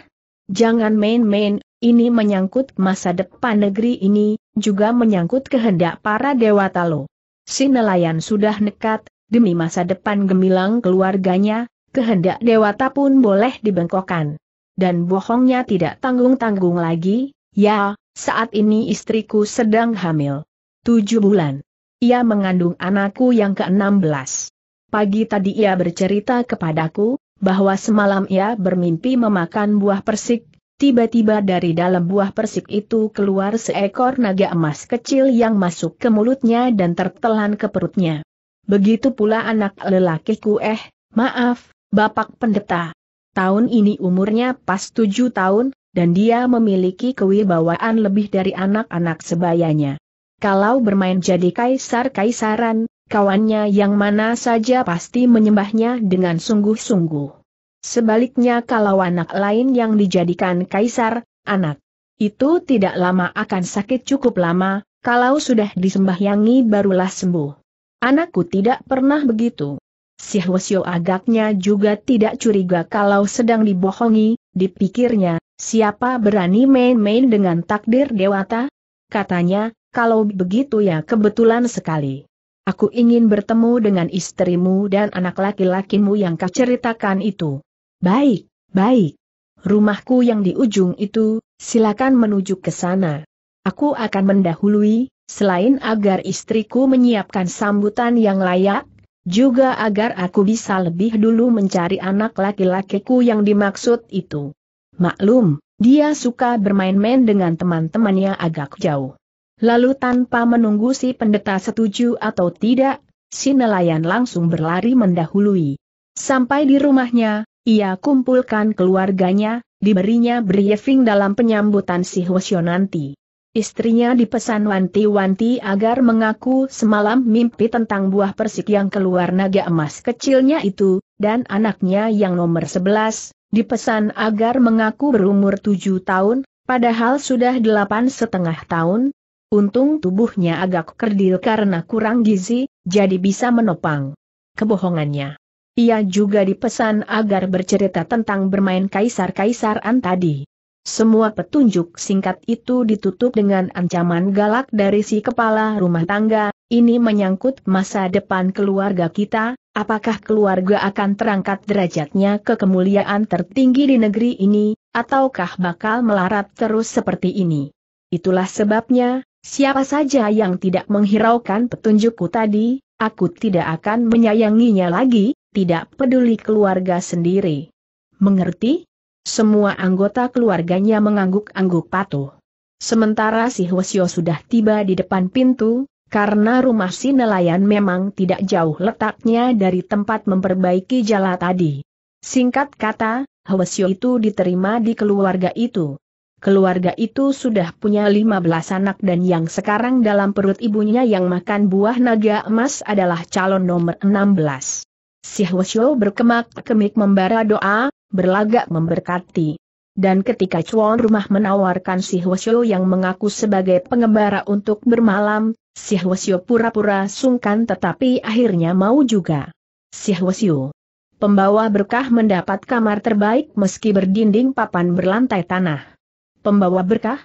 Jangan main-main, ini menyangkut masa depan negeri ini, juga menyangkut kehendak para dewa talo. Si nelayan sudah nekat, demi masa depan gemilang keluarganya, kehendak dewata pun boleh dibengkokkan. Dan bohongnya tidak tanggung-tanggung lagi, ya, saat ini istriku sedang hamil. Tujuh bulan. Ia mengandung anakku yang ke-16. Pagi tadi ia bercerita kepadaku, bahwa semalam ia bermimpi memakan buah persik, tiba-tiba dari dalam buah persik itu keluar seekor naga emas kecil yang masuk ke mulutnya dan tertelan ke perutnya. Begitu pula anak lelakiku eh, maaf, Bapak Pendeta. Tahun ini umurnya pas tujuh tahun, dan dia memiliki kewibawaan lebih dari anak-anak sebayanya. Kalau bermain jadi kaisar-kaisaran, kawannya yang mana saja pasti menyembahnya dengan sungguh-sungguh. Sebaliknya kalau anak lain yang dijadikan kaisar, anak itu tidak lama akan sakit cukup lama, kalau sudah disembahyangi barulah sembuh. Anakku tidak pernah begitu. Si Hwasyo agaknya juga tidak curiga kalau sedang dibohongi, dipikirnya, siapa berani main-main dengan takdir dewata? Katanya, kalau begitu ya kebetulan sekali. Aku ingin bertemu dengan istrimu dan anak laki-lakimu yang kau ceritakan itu. Baik, baik. Rumahku yang di ujung itu, silakan menuju ke sana. Aku akan mendahului, selain agar istriku menyiapkan sambutan yang layak, juga agar aku bisa lebih dulu mencari anak laki-lakiku yang dimaksud itu. Maklum, dia suka bermain-main dengan teman-temannya agak jauh. Lalu tanpa menunggu si pendeta setuju atau tidak, si nelayan langsung berlari mendahului. Sampai di rumahnya, ia kumpulkan keluarganya, diberinya briefing dalam penyambutan si Hwasyo nanti. Istrinya dipesan wanti-wanti agar mengaku semalam mimpi tentang buah persik yang keluar naga emas kecilnya itu, dan anaknya yang nomor 11, dipesan agar mengaku berumur 7 tahun, padahal sudah delapan setengah tahun. Untung tubuhnya agak kerdil karena kurang gizi, jadi bisa menopang kebohongannya. Ia juga dipesan agar bercerita tentang bermain kaisar-kaisaran tadi. Semua petunjuk singkat itu ditutup dengan ancaman galak dari si kepala rumah tangga, ini menyangkut masa depan keluarga kita, apakah keluarga akan terangkat derajatnya ke kemuliaan tertinggi di negeri ini, ataukah bakal melarat terus seperti ini. Itulah sebabnya, siapa saja yang tidak menghiraukan petunjukku tadi, aku tidak akan menyayanginya lagi, tidak peduli keluarga sendiri. Mengerti? Semua anggota keluarganya mengangguk-angguk patuh. Sementara si Hwasyo sudah tiba di depan pintu, karena rumah si nelayan memang tidak jauh letaknya dari tempat memperbaiki jala tadi. Singkat kata, Hwasyo itu diterima di keluarga itu. Keluarga itu sudah punya 15 anak dan yang sekarang dalam perut ibunya yang makan buah naga emas adalah calon nomor enam belas. Si Hwasyo berkemak-kemik membara doa, berlagak memberkati. Dan ketika cuan Rumah menawarkan si Hwasyo yang mengaku sebagai pengembara untuk bermalam, si Hwasyo pura-pura sungkan tetapi akhirnya mau juga. Si Hwasyo, pembawa berkah mendapat kamar terbaik meski berdinding papan berlantai tanah. Pembawa berkah?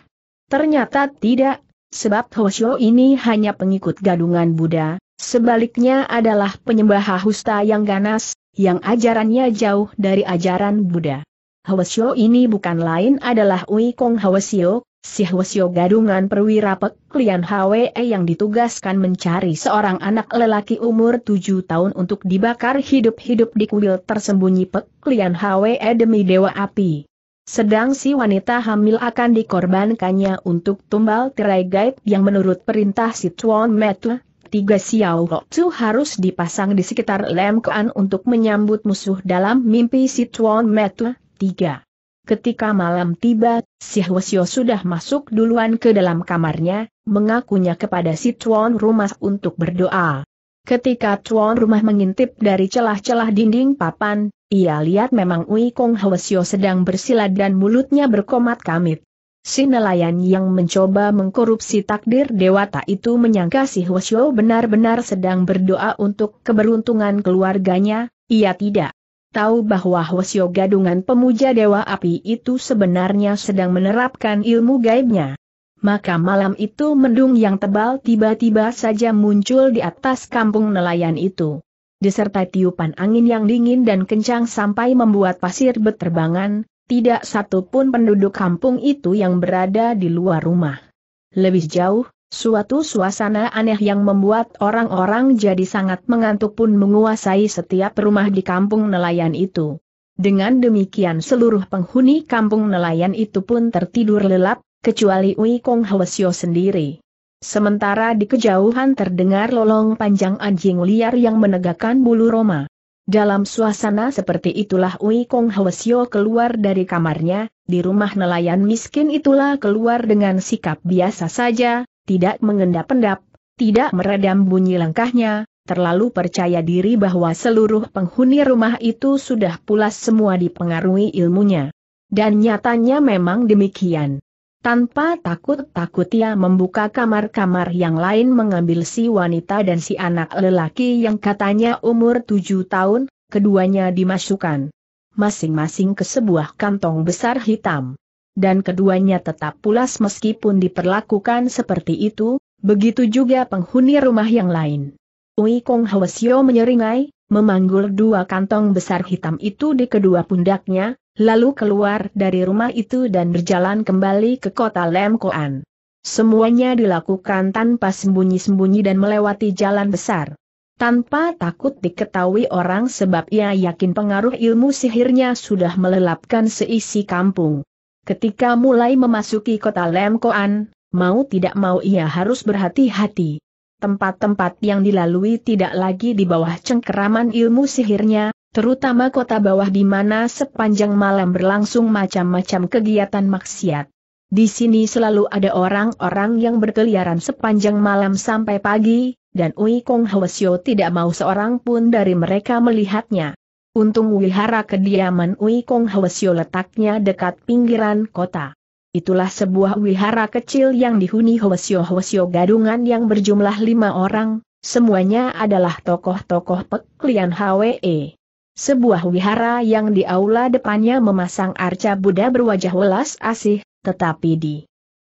Ternyata tidak, sebab Hwasyo ini hanya pengikut gadungan Buddha, sebaliknya adalah penyembah hahusta yang ganas, yang ajarannya jauh dari ajaran Buddha. Hwasyo ini bukan lain adalah Ui Kong Hwasyo, si Hwasyo gadungan perwira peklian HWE yang ditugaskan mencari seorang anak lelaki umur 7 tahun untuk dibakar hidup-hidup di kuil tersembunyi peklian HWE demi Dewa Api. Sedang si wanita hamil akan dikorbankannya untuk tumbal tirai gaib yang menurut perintah si Tuan Metu, ketiga Xiao tu harus dipasang di sekitar Lem Kuan untuk menyambut musuh dalam mimpi si Tuan Metu, tiga. Ketika malam tiba, si Hwasyo sudah masuk duluan ke dalam kamarnya, mengakunya kepada si tuan rumah untuk berdoa. Ketika tuan rumah mengintip dari celah-celah dinding papan, ia lihat memang Wei Kong Hwasyo sedang bersila dan mulutnya berkomat kamit. Si nelayan yang mencoba mengkorupsi takdir dewata itu menyangka si Hwasyo benar-benar sedang berdoa untuk keberuntungan keluarganya, ia tidak tahu bahwa Hwasyo gadungan pemuja Dewa Api itu sebenarnya sedang menerapkan ilmu gaibnya. Maka malam itu mendung yang tebal tiba-tiba saja muncul di atas kampung nelayan itu. Disertai tiupan angin yang dingin dan kencang sampai membuat pasir berterbangan. Tidak satu pun penduduk kampung itu yang berada di luar rumah. Lebih jauh, suatu suasana aneh yang membuat orang-orang jadi sangat mengantuk pun menguasai setiap rumah di kampung nelayan itu. Dengan demikian seluruh penghuni kampung nelayan itu pun tertidur lelap, kecuali Ui Kong Hwasyo sendiri. Sementara di kejauhan terdengar lolong panjang anjing liar yang menegakkan bulu roma. Dalam suasana seperti itulah Ui Kong Hwasyo keluar dari kamarnya, di rumah nelayan miskin itulah keluar dengan sikap biasa saja, tidak mengendap-endap, tidak meredam bunyi langkahnya, terlalu percaya diri bahwa seluruh penghuni rumah itu sudah pulas semua dipengaruhi ilmunya. Dan nyatanya memang demikian. Tanpa takut-takut ia membuka kamar-kamar yang lain mengambil si wanita dan si anak lelaki yang katanya umur tujuh tahun, keduanya dimasukkan masing-masing ke sebuah kantong besar hitam. Dan keduanya tetap pulas meskipun diperlakukan seperti itu, begitu juga penghuni rumah yang lain. Ui Kong Hwasyo menyeringai, memanggul dua kantong besar hitam itu di kedua pundaknya, lalu keluar dari rumah itu dan berjalan kembali ke kota Lemkoan. Semuanya dilakukan tanpa sembunyi-sembunyi dan melewati jalan besar. Tanpa takut diketahui orang sebab ia yakin pengaruh ilmu sihirnya sudah melelapkan seisi kampung. Ketika mulai memasuki kota Lemkoan, mau tidak mau ia harus berhati-hati tempat-tempat yang dilalui tidak lagi di bawah cengkeraman ilmu sihirnya, terutama kota bawah di mana sepanjang malam berlangsung macam-macam kegiatan maksiat. Di sini selalu ada orang-orang yang berkeliaran sepanjang malam sampai pagi, dan Ui Kong Hwasyo tidak mau seorang pun dari mereka melihatnya. Untung wihara kediaman Ui Kong Hwasyo letaknya dekat pinggiran kota. Itulah sebuah wihara kecil yang dihuni Hwasyo-Hwasyo gadungan yang berjumlah lima orang, semuanya adalah tokoh-tokoh peklian HWE. Sebuah wihara yang di aula depannya memasang arca Buddha berwajah welas asih, tetapi di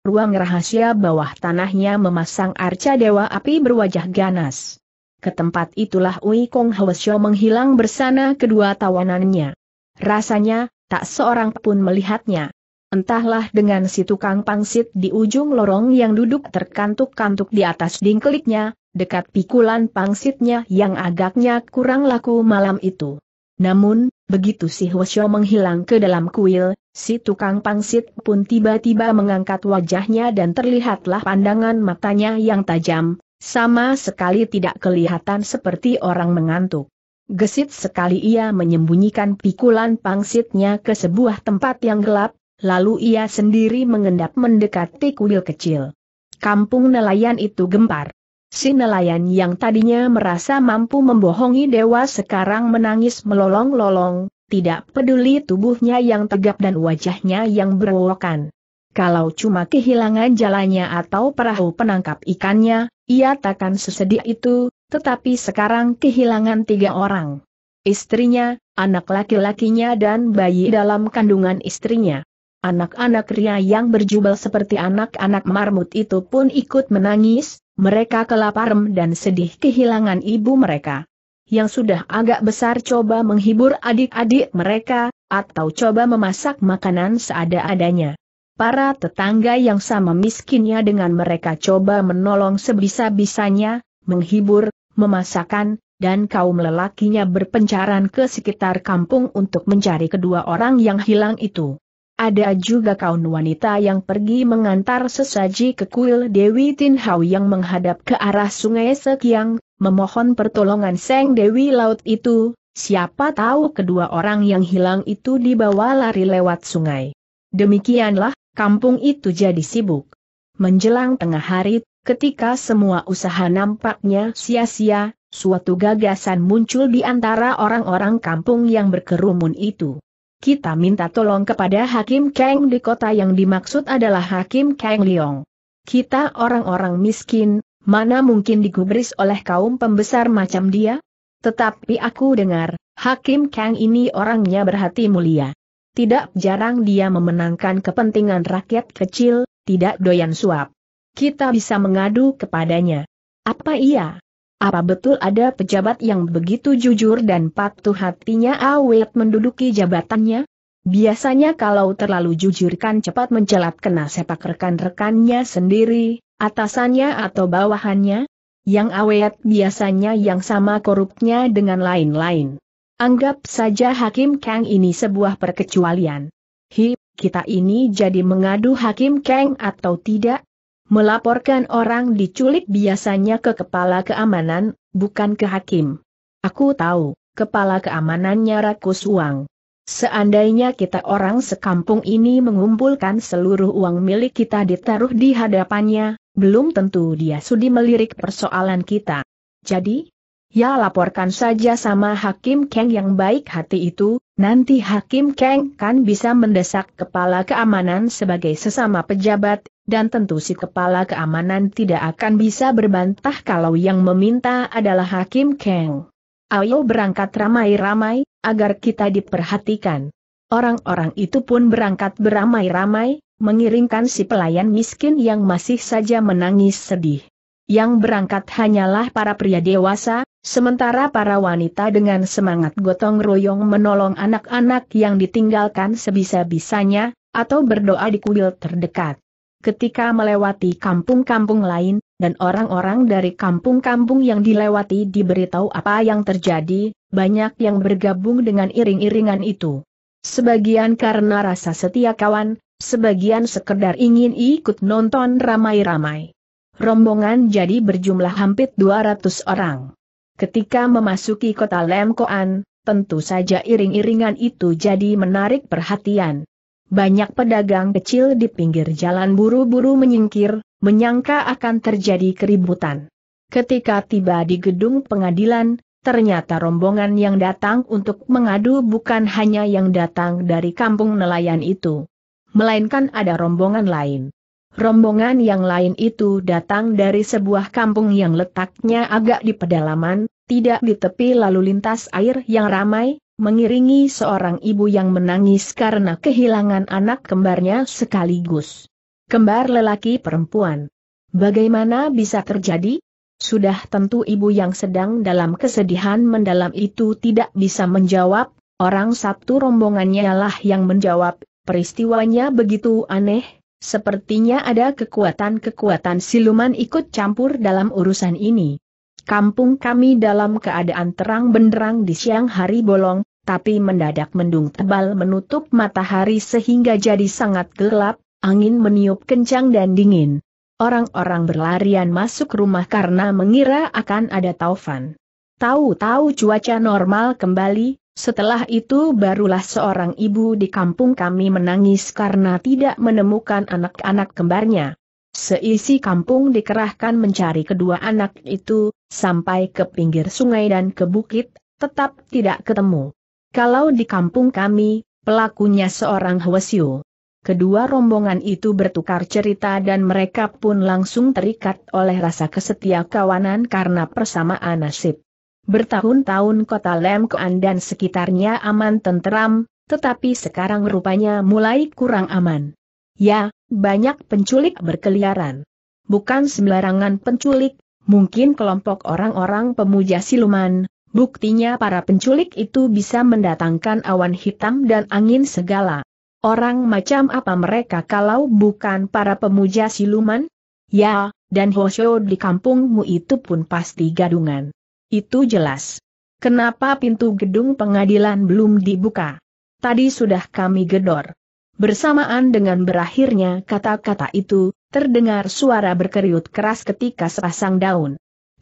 ruang rahasia bawah tanahnya memasang arca dewa api berwajah ganas. Ke tempat itulah Ui Kong Hwasyo menghilang bersana kedua tawanannya. Rasanya, tak seorang pun melihatnya. Entahlah dengan si tukang pangsit di ujung lorong yang duduk terkantuk-kantuk di atas dingkeliknya, dekat pikulan pangsitnya yang agaknya kurang laku malam itu. Namun, begitu si Hwasyo menghilang ke dalam kuil, si tukang pangsit pun tiba-tiba mengangkat wajahnya dan terlihatlah pandangan matanya yang tajam, sama sekali tidak kelihatan seperti orang mengantuk. Gesit sekali ia menyembunyikan pikulan pangsitnya ke sebuah tempat yang gelap, Lalu ia sendiri mengendap mendekati kuil kecil. Kampung nelayan itu gempar. Si nelayan yang tadinya merasa mampu membohongi dewa sekarang menangis melolong-lolong, tidak peduli tubuhnya yang tegap dan wajahnya yang berwokan. Kalau cuma kehilangan jalannya atau perahu penangkap ikannya, ia takkan sesedih itu, tetapi sekarang kehilangan tiga orang. Istrinya, anak laki-lakinya dan bayi dalam kandungan istrinya. Anak-anak ria yang berjubel seperti anak-anak marmut itu pun ikut menangis, mereka kelaparan dan sedih kehilangan ibu mereka. Yang sudah agak besar coba menghibur adik-adik mereka, atau coba memasak makanan seada-adanya. Para tetangga yang sama miskinnya dengan mereka coba menolong sebisa-bisanya, menghibur, memasakkan, dan kaum lelakinya berpencaran ke sekitar kampung untuk mencari kedua orang yang hilang itu. Ada juga kaum wanita yang pergi mengantar sesaji ke kuil Dewi Tin Hao yang menghadap ke arah sungai Sekiang, memohon pertolongan Seng Dewi Laut itu, siapa tahu kedua orang yang hilang itu dibawa lari lewat sungai. Demikianlah, kampung itu jadi sibuk. Menjelang tengah hari, ketika semua usaha nampaknya sia-sia, suatu gagasan muncul di antara orang-orang kampung yang berkerumun itu. Kita minta tolong kepada Hakim Kang di kota yang dimaksud adalah Hakim Kang Liong. Kita orang-orang miskin, mana mungkin digubris oleh kaum pembesar macam dia? Tetapi aku dengar, Hakim Kang ini orangnya berhati mulia. Tidak jarang dia memenangkan kepentingan rakyat kecil, tidak doyan suap. Kita bisa mengadu kepadanya. Apa iya, apa betul ada pejabat yang begitu jujur dan patuh hatinya awet menduduki jabatannya? Biasanya kalau terlalu jujur kan cepat mencelat kena sepak rekan-rekannya sendiri, atasannya atau bawahannya. Yang awet biasanya yang sama korupnya dengan lain-lain. Anggap saja Hakim Kang ini sebuah perkecualian. Hi, kita ini jadi mengadu Hakim Kang atau tidak? Melaporkan orang diculik biasanya ke kepala keamanan, bukan ke hakim. Aku tahu, kepala keamanannya rakus uang. Seandainya kita orang sekampung ini mengumpulkan seluruh uang milik kita ditaruh di hadapannya, belum tentu dia sudi melirik persoalan kita. Jadi, ya laporkan saja sama Hakim Kang yang baik hati itu, nanti Hakim Kang kan bisa mendesak kepala keamanan sebagai sesama pejabat, dan tentu si kepala keamanan tidak akan bisa berbantah kalau yang meminta adalah Hakim Kang. Ayo berangkat ramai-ramai, agar kita diperhatikan. Orang-orang itu pun berangkat beramai-ramai, mengiringkan si pelayan miskin yang masih saja menangis sedih. Yang berangkat hanyalah para pria dewasa, sementara para wanita dengan semangat gotong royong menolong anak-anak yang ditinggalkan sebisa-bisanya, atau berdoa di kuil terdekat. Ketika melewati kampung-kampung lain, dan orang-orang dari kampung-kampung yang dilewati diberitahu apa yang terjadi, banyak yang bergabung dengan iring-iringan itu. Sebagian karena rasa setia kawan, sebagian sekedar ingin ikut nonton ramai-ramai. Rombongan jadi berjumlah hampir 200 orang. Ketika memasuki kota Lemkoan, tentu saja iring-iringan itu jadi menarik perhatian. Banyak pedagang kecil di pinggir jalan buru-buru menyingkir, menyangka akan terjadi keributan. Ketika tiba di gedung pengadilan, ternyata rombongan yang datang untuk mengadu bukan hanya yang datang dari kampung nelayan itu. Melainkan ada rombongan lain. Rombongan yang lain itu datang dari sebuah kampung yang letaknya agak di pedalaman, tidak di tepi lalu lintas air yang ramai, mengiringi seorang ibu yang menangis karena kehilangan anak kembarnya sekaligus. Kembar lelaki perempuan. Bagaimana bisa terjadi? Sudah tentu ibu yang sedang dalam kesedihan mendalam itu tidak bisa menjawab, orang sabtu rombongannya lah yang menjawab, peristiwanya begitu aneh, sepertinya ada kekuatan-kekuatan siluman ikut campur dalam urusan ini kampung kami dalam keadaan terang benderang di siang hari bolong, tapi mendadak mendung tebal menutup matahari sehingga jadi sangat gelap, angin meniup kencang dan dingin. Orang-orang berlarian masuk rumah karena mengira akan ada taufan. Tahu-tahu cuaca normal kembali, setelah itu barulah seorang ibu di kampung kami menangis karena tidak menemukan anak-anak kembarnya. Seisi kampung dikerahkan mencari kedua anak itu, sampai ke pinggir sungai dan ke bukit, tetap tidak ketemu. Kalau di kampung kami, pelakunya seorang Hwasyu. Kedua rombongan itu bertukar cerita dan mereka pun langsung terikat oleh rasa kesetia kawanan karena persamaan nasib. Bertahun-tahun kota Lemkoan dan sekitarnya aman tenteram, tetapi sekarang rupanya mulai kurang aman. Ya, banyak penculik berkeliaran. Bukan sembarangan penculik, mungkin kelompok orang-orang pemuja siluman, buktinya para penculik itu bisa mendatangkan awan hitam dan angin segala. Orang macam apa mereka kalau bukan para pemuja siluman? Ya, dan hosho di kampungmu itu pun pasti gadungan. Itu jelas. Kenapa pintu gedung pengadilan belum dibuka? Tadi sudah kami gedor. Bersamaan dengan berakhirnya kata-kata itu, terdengar suara berkeriut keras ketika sepasang daun.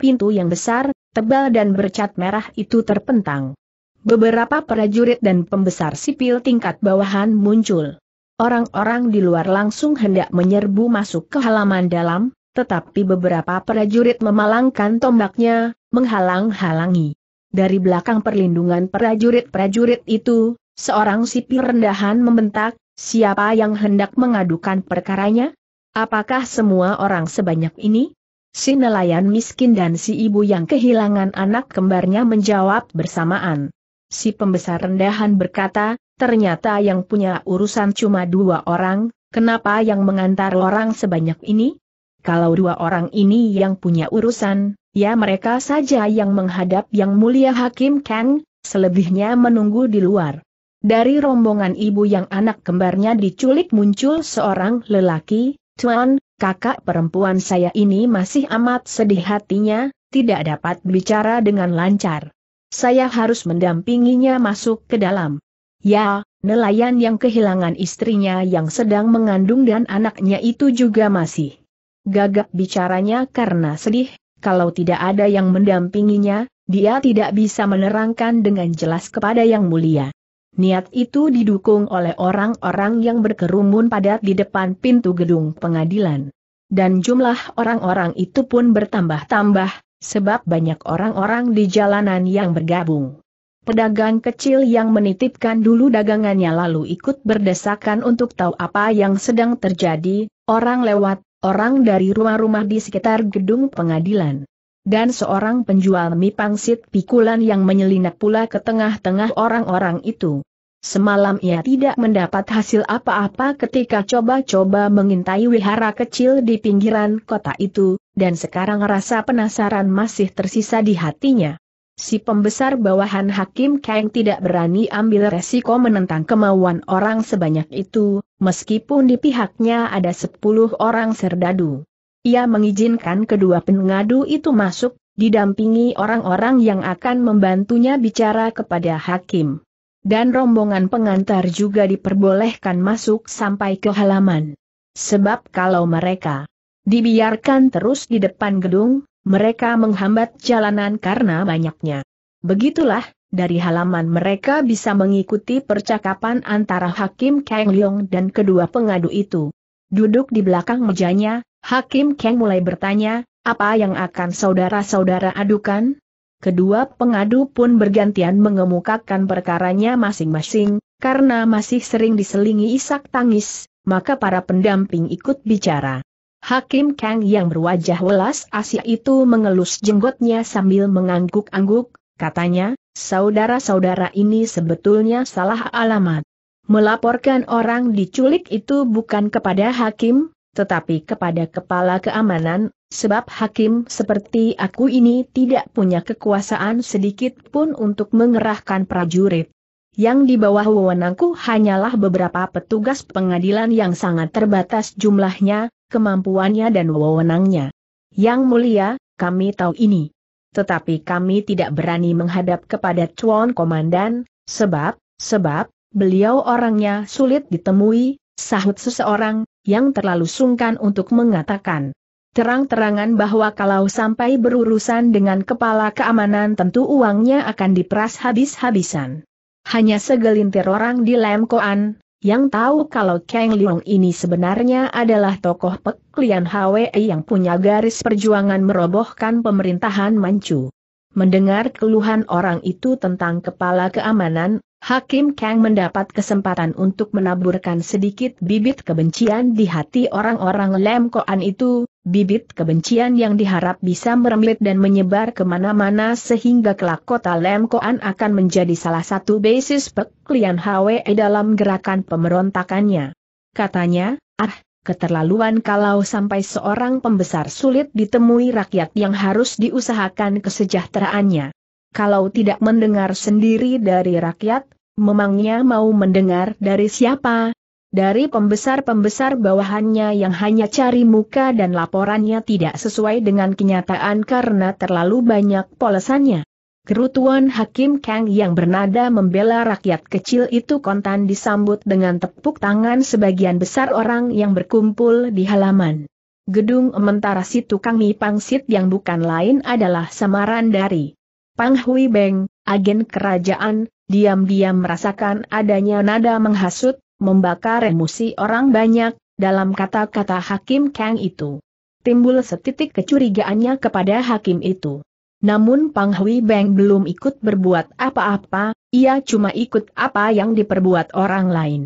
Pintu yang besar, tebal dan bercat merah itu terpentang. Beberapa prajurit dan pembesar sipil tingkat bawahan muncul. Orang-orang di luar langsung hendak menyerbu masuk ke halaman dalam, tetapi beberapa prajurit memalangkan tombaknya, menghalang-halangi. Dari belakang perlindungan prajurit-prajurit itu, seorang sipil rendahan membentak, Siapa yang hendak mengadukan perkaranya? Apakah semua orang sebanyak ini? Si nelayan miskin dan si ibu yang kehilangan anak kembarnya menjawab bersamaan. Si pembesar rendahan berkata, ternyata yang punya urusan cuma dua orang, kenapa yang mengantar orang sebanyak ini? Kalau dua orang ini yang punya urusan, ya mereka saja yang menghadap yang mulia Hakim Kang, selebihnya menunggu di luar. Dari rombongan ibu yang anak kembarnya diculik muncul seorang lelaki, Tuan, kakak perempuan saya ini masih amat sedih hatinya, tidak dapat bicara dengan lancar. Saya harus mendampinginya masuk ke dalam. Ya, nelayan yang kehilangan istrinya yang sedang mengandung dan anaknya itu juga masih gagap bicaranya karena sedih, kalau tidak ada yang mendampinginya, dia tidak bisa menerangkan dengan jelas kepada yang mulia. Niat itu didukung oleh orang-orang yang berkerumun padat di depan pintu gedung pengadilan. Dan jumlah orang-orang itu pun bertambah-tambah, sebab banyak orang-orang di jalanan yang bergabung. Pedagang kecil yang menitipkan dulu dagangannya lalu ikut berdesakan untuk tahu apa yang sedang terjadi, orang lewat, orang dari rumah-rumah di sekitar gedung pengadilan dan seorang penjual mie pangsit pikulan yang menyelinap pula ke tengah-tengah orang-orang itu. Semalam ia tidak mendapat hasil apa-apa ketika coba-coba mengintai wihara kecil di pinggiran kota itu, dan sekarang rasa penasaran masih tersisa di hatinya. Si pembesar bawahan Hakim Kang tidak berani ambil resiko menentang kemauan orang sebanyak itu, meskipun di pihaknya ada sepuluh orang serdadu. Ia mengizinkan kedua pengadu itu masuk, didampingi orang-orang yang akan membantunya bicara kepada hakim. Dan rombongan pengantar juga diperbolehkan masuk sampai ke halaman. Sebab kalau mereka dibiarkan terus di depan gedung, mereka menghambat jalanan karena banyaknya. Begitulah, dari halaman mereka bisa mengikuti percakapan antara Hakim Kang Leong dan kedua pengadu itu. Duduk di belakang mejanya, Hakim Kang mulai bertanya, apa yang akan saudara-saudara adukan? Kedua pengadu pun bergantian mengemukakan perkaranya masing-masing, karena masih sering diselingi isak tangis, maka para pendamping ikut bicara. Hakim Kang yang berwajah welas Asia itu mengelus jenggotnya sambil mengangguk-angguk, katanya, saudara-saudara ini sebetulnya salah alamat. Melaporkan orang diculik itu bukan kepada hakim, tetapi kepada kepala keamanan, sebab hakim seperti aku ini tidak punya kekuasaan sedikit pun untuk mengerahkan prajurit. Yang di bawah wewenangku hanyalah beberapa petugas pengadilan yang sangat terbatas jumlahnya, kemampuannya dan wewenangnya. Yang mulia, kami tahu ini. Tetapi kami tidak berani menghadap kepada Chuan Komandan, sebab, sebab, beliau orangnya sulit ditemui, sahut seseorang, yang terlalu sungkan untuk mengatakan terang-terangan bahwa kalau sampai berurusan dengan kepala keamanan tentu uangnya akan diperas habis-habisan. Hanya segelintir orang di Lemkoan, yang tahu kalau Kang Leong ini sebenarnya adalah tokoh peklian HWE yang punya garis perjuangan merobohkan pemerintahan Manchu. Mendengar keluhan orang itu tentang kepala keamanan, Hakim Kang mendapat kesempatan untuk menaburkan sedikit bibit kebencian di hati orang-orang Lem Koan itu, bibit kebencian yang diharap bisa merembet dan menyebar kemana-mana sehingga kelak kota Lem Koan akan menjadi salah satu basis peklian HWE dalam gerakan pemberontakannya. Katanya, ah, keterlaluan kalau sampai seorang pembesar sulit ditemui rakyat yang harus diusahakan kesejahteraannya. Kalau tidak mendengar sendiri dari rakyat, memangnya mau mendengar dari siapa? Dari pembesar-pembesar bawahannya yang hanya cari muka dan laporannya tidak sesuai dengan kenyataan karena terlalu banyak polesannya. Kerutuan Hakim Kang yang bernada membela rakyat kecil itu kontan disambut dengan tepuk tangan sebagian besar orang yang berkumpul di halaman. Gedung Ementara si tukang mi pangsit yang bukan lain adalah samaran dari Pang Hui Beng, agen kerajaan, diam-diam merasakan adanya nada menghasut, membakar emosi orang banyak, dalam kata-kata Hakim Kang itu. Timbul setitik kecurigaannya kepada Hakim itu. Namun Pang Hui Beng belum ikut berbuat apa-apa, ia cuma ikut apa yang diperbuat orang lain.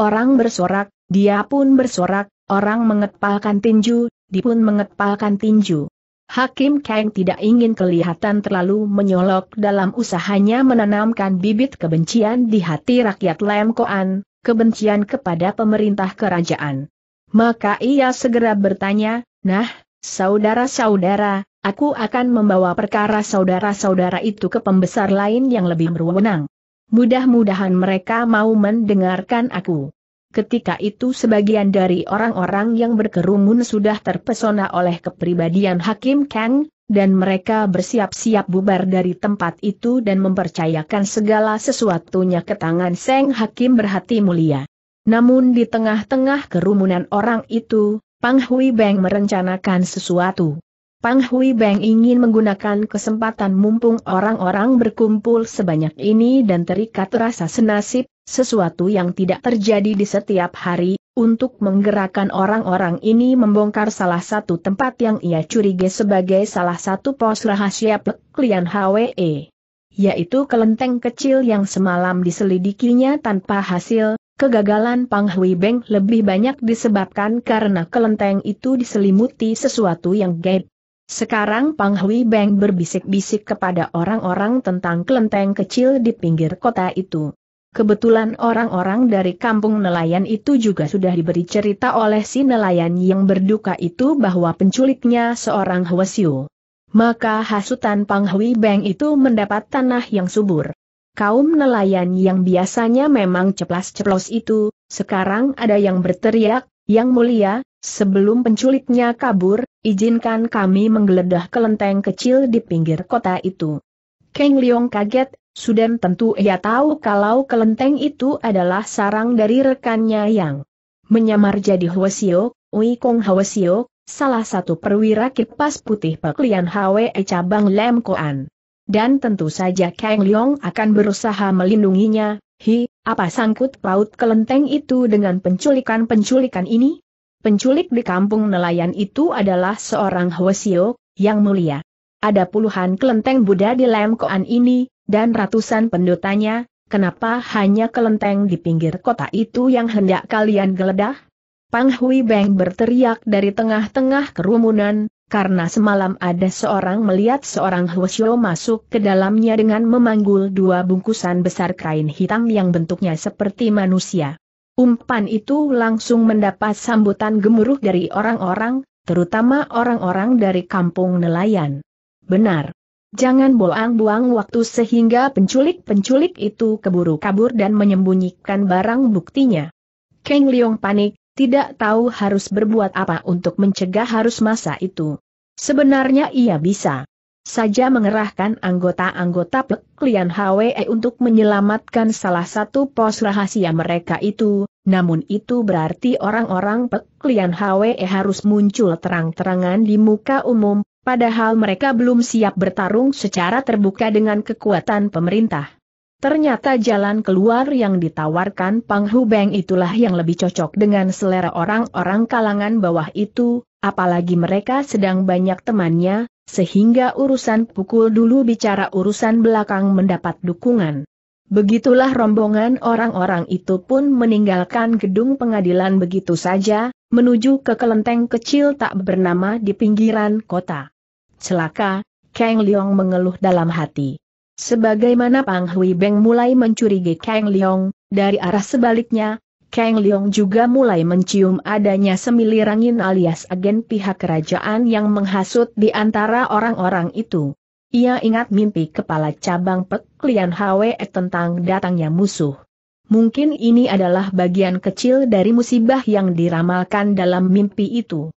Orang bersorak, dia pun bersorak, orang mengepalkan tinju, dia pun mengepalkan tinju. Hakim Kang tidak ingin kelihatan terlalu menyolok dalam usahanya menanamkan bibit kebencian di hati rakyat Lam Koan, kebencian kepada pemerintah kerajaan. Maka ia segera bertanya, nah, saudara-saudara, Aku akan membawa perkara saudara-saudara itu ke pembesar lain yang lebih berwenang. Mudah-mudahan mereka mau mendengarkan aku. Ketika itu sebagian dari orang-orang yang berkerumun sudah terpesona oleh kepribadian Hakim Kang, dan mereka bersiap-siap bubar dari tempat itu dan mempercayakan segala sesuatunya ke tangan Seng Hakim berhati mulia. Namun di tengah-tengah kerumunan orang itu, Pang Hui Beng merencanakan sesuatu. Pang Hui Beng ingin menggunakan kesempatan mumpung orang-orang berkumpul sebanyak ini dan terikat rasa senasib, sesuatu yang tidak terjadi di setiap hari, untuk menggerakkan orang-orang ini membongkar salah satu tempat yang ia curiga sebagai salah satu pos rahasia Peklian HWE. Yaitu kelenteng kecil yang semalam diselidikinya tanpa hasil, Kegagalan Pang Hui Beng lebih banyak disebabkan karena kelenteng itu diselimuti sesuatu yang gaib, sekarang Pang Hui Beng berbisik-bisik kepada orang-orang tentang kelenteng kecil di pinggir kota itu. Kebetulan orang-orang dari kampung nelayan itu juga sudah diberi cerita oleh si nelayan yang berduka itu bahwa penculiknya seorang Hwasyu. Maka hasutan Pang Hui Beng itu mendapat tanah yang subur. Kaum nelayan yang biasanya memang ceplas-ceplos itu, sekarang ada yang berteriak, yang mulia, sebelum penculiknya kabur, izinkan kami menggeledah kelenteng kecil di pinggir kota itu. Kang Leong kaget, sudah tentu ia tahu kalau kelenteng itu adalah sarang dari rekannya yang menyamar jadi Hwasio, Ui Kong Hwasio, salah satu perwira kipas putih peklian HWE e cabang Lem Koan. Dan tentu saja Kang Leong akan berusaha melindunginya, Hi, apa sangkut paut kelenteng itu dengan penculikan-penculikan ini? Penculik di kampung nelayan itu adalah seorang Hwasio, yang mulia. Ada puluhan kelenteng Buddha di Lemkoan ini, dan ratusan pendutanya, kenapa hanya kelenteng di pinggir kota itu yang hendak kalian geledah? Pang Hui Beng berteriak dari tengah-tengah kerumunan, karena semalam ada seorang melihat seorang Hwasyo masuk ke dalamnya dengan memanggul dua bungkusan besar kain hitam yang bentuknya seperti manusia. Umpan itu langsung mendapat sambutan gemuruh dari orang-orang, terutama orang-orang dari kampung nelayan. Benar. Jangan buang-buang waktu sehingga penculik-penculik itu keburu kabur dan menyembunyikan barang buktinya. Kang Leong panik, tidak tahu harus berbuat apa untuk mencegah harus masa itu. Sebenarnya ia bisa saja mengerahkan anggota-anggota peklian HWE untuk menyelamatkan salah satu pos rahasia mereka itu, namun itu berarti orang-orang peklian HWE harus muncul terang-terangan di muka umum, padahal mereka belum siap bertarung secara terbuka dengan kekuatan pemerintah. Ternyata jalan keluar yang ditawarkan Pang Hubeng itulah yang lebih cocok dengan selera orang-orang kalangan bawah itu, apalagi mereka sedang banyak temannya, sehingga urusan pukul dulu bicara urusan belakang mendapat dukungan. Begitulah rombongan orang-orang itu pun meninggalkan gedung pengadilan begitu saja, menuju ke kelenteng kecil tak bernama di pinggiran kota. Celaka, Kang Leong mengeluh dalam hati. Sebagaimana Pang Hui Beng mulai mencurigai Kang Leong, dari arah sebaliknya, Kang Leong juga mulai mencium adanya semilir angin alias agen pihak kerajaan yang menghasut di antara orang-orang itu. Ia ingat mimpi kepala cabang Pek Lian Hwe e tentang datangnya musuh. Mungkin ini adalah bagian kecil dari musibah yang diramalkan dalam mimpi itu.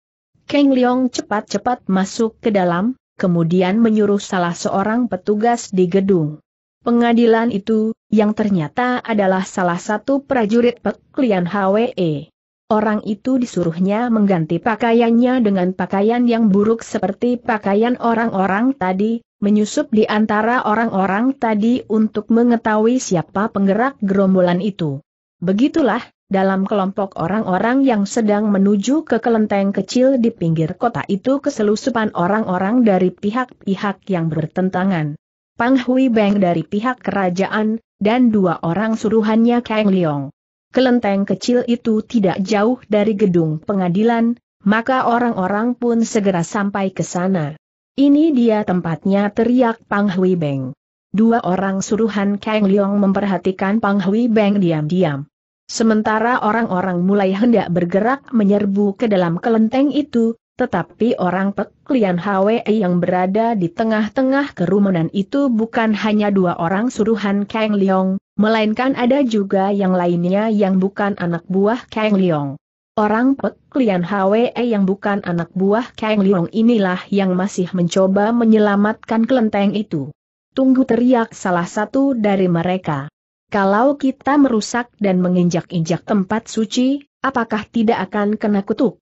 Kang Leong cepat-cepat masuk ke dalam, kemudian menyuruh salah seorang petugas di gedung. Pengadilan itu, yang ternyata adalah salah satu prajurit peklian HWE. Orang itu disuruhnya mengganti pakaiannya dengan pakaian yang buruk seperti pakaian orang-orang tadi, menyusup di antara orang-orang tadi untuk mengetahui siapa penggerak gerombolan itu. Begitulah, dalam kelompok orang-orang yang sedang menuju ke kelenteng kecil di pinggir kota itu keselusupan orang-orang dari pihak-pihak yang bertentangan. Pang Hui Beng dari pihak kerajaan, dan dua orang suruhannya Kang Leong. Kelenteng kecil itu tidak jauh dari gedung pengadilan, maka orang-orang pun segera sampai ke sana. Ini dia tempatnya teriak Pang Hui Beng. Dua orang suruhan Kang Leong memperhatikan Pang Hui Beng diam-diam. Sementara orang-orang mulai hendak bergerak menyerbu ke dalam kelenteng itu, tetapi orang peklian HWE yang berada di tengah-tengah kerumunan itu bukan hanya dua orang suruhan Kang Leong, melainkan ada juga yang lainnya yang bukan anak buah Kang Leong. Orang peklian HWE yang bukan anak buah Kang Leong inilah yang masih mencoba menyelamatkan kelenteng itu. Tunggu teriak salah satu dari mereka. Kalau kita merusak dan menginjak-injak tempat suci, apakah tidak akan kena kutuk?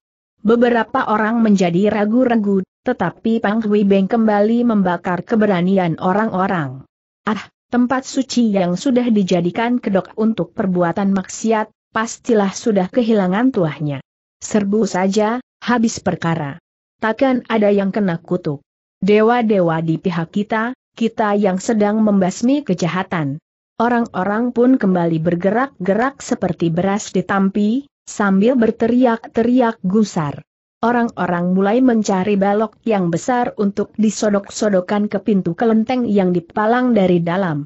Beberapa orang menjadi ragu-ragu, tetapi Pang Hui Beng kembali membakar keberanian orang-orang. Ah, tempat suci yang sudah dijadikan kedok untuk perbuatan maksiat, pastilah sudah kehilangan tuahnya. Serbu saja, habis perkara. Takkan ada yang kena kutuk. Dewa-dewa di pihak kita, kita yang sedang membasmi kejahatan. Orang-orang pun kembali bergerak-gerak seperti beras ditampi. Sambil berteriak-teriak gusar. Orang-orang mulai mencari balok yang besar untuk disodok-sodokan ke pintu kelenteng yang dipalang dari dalam.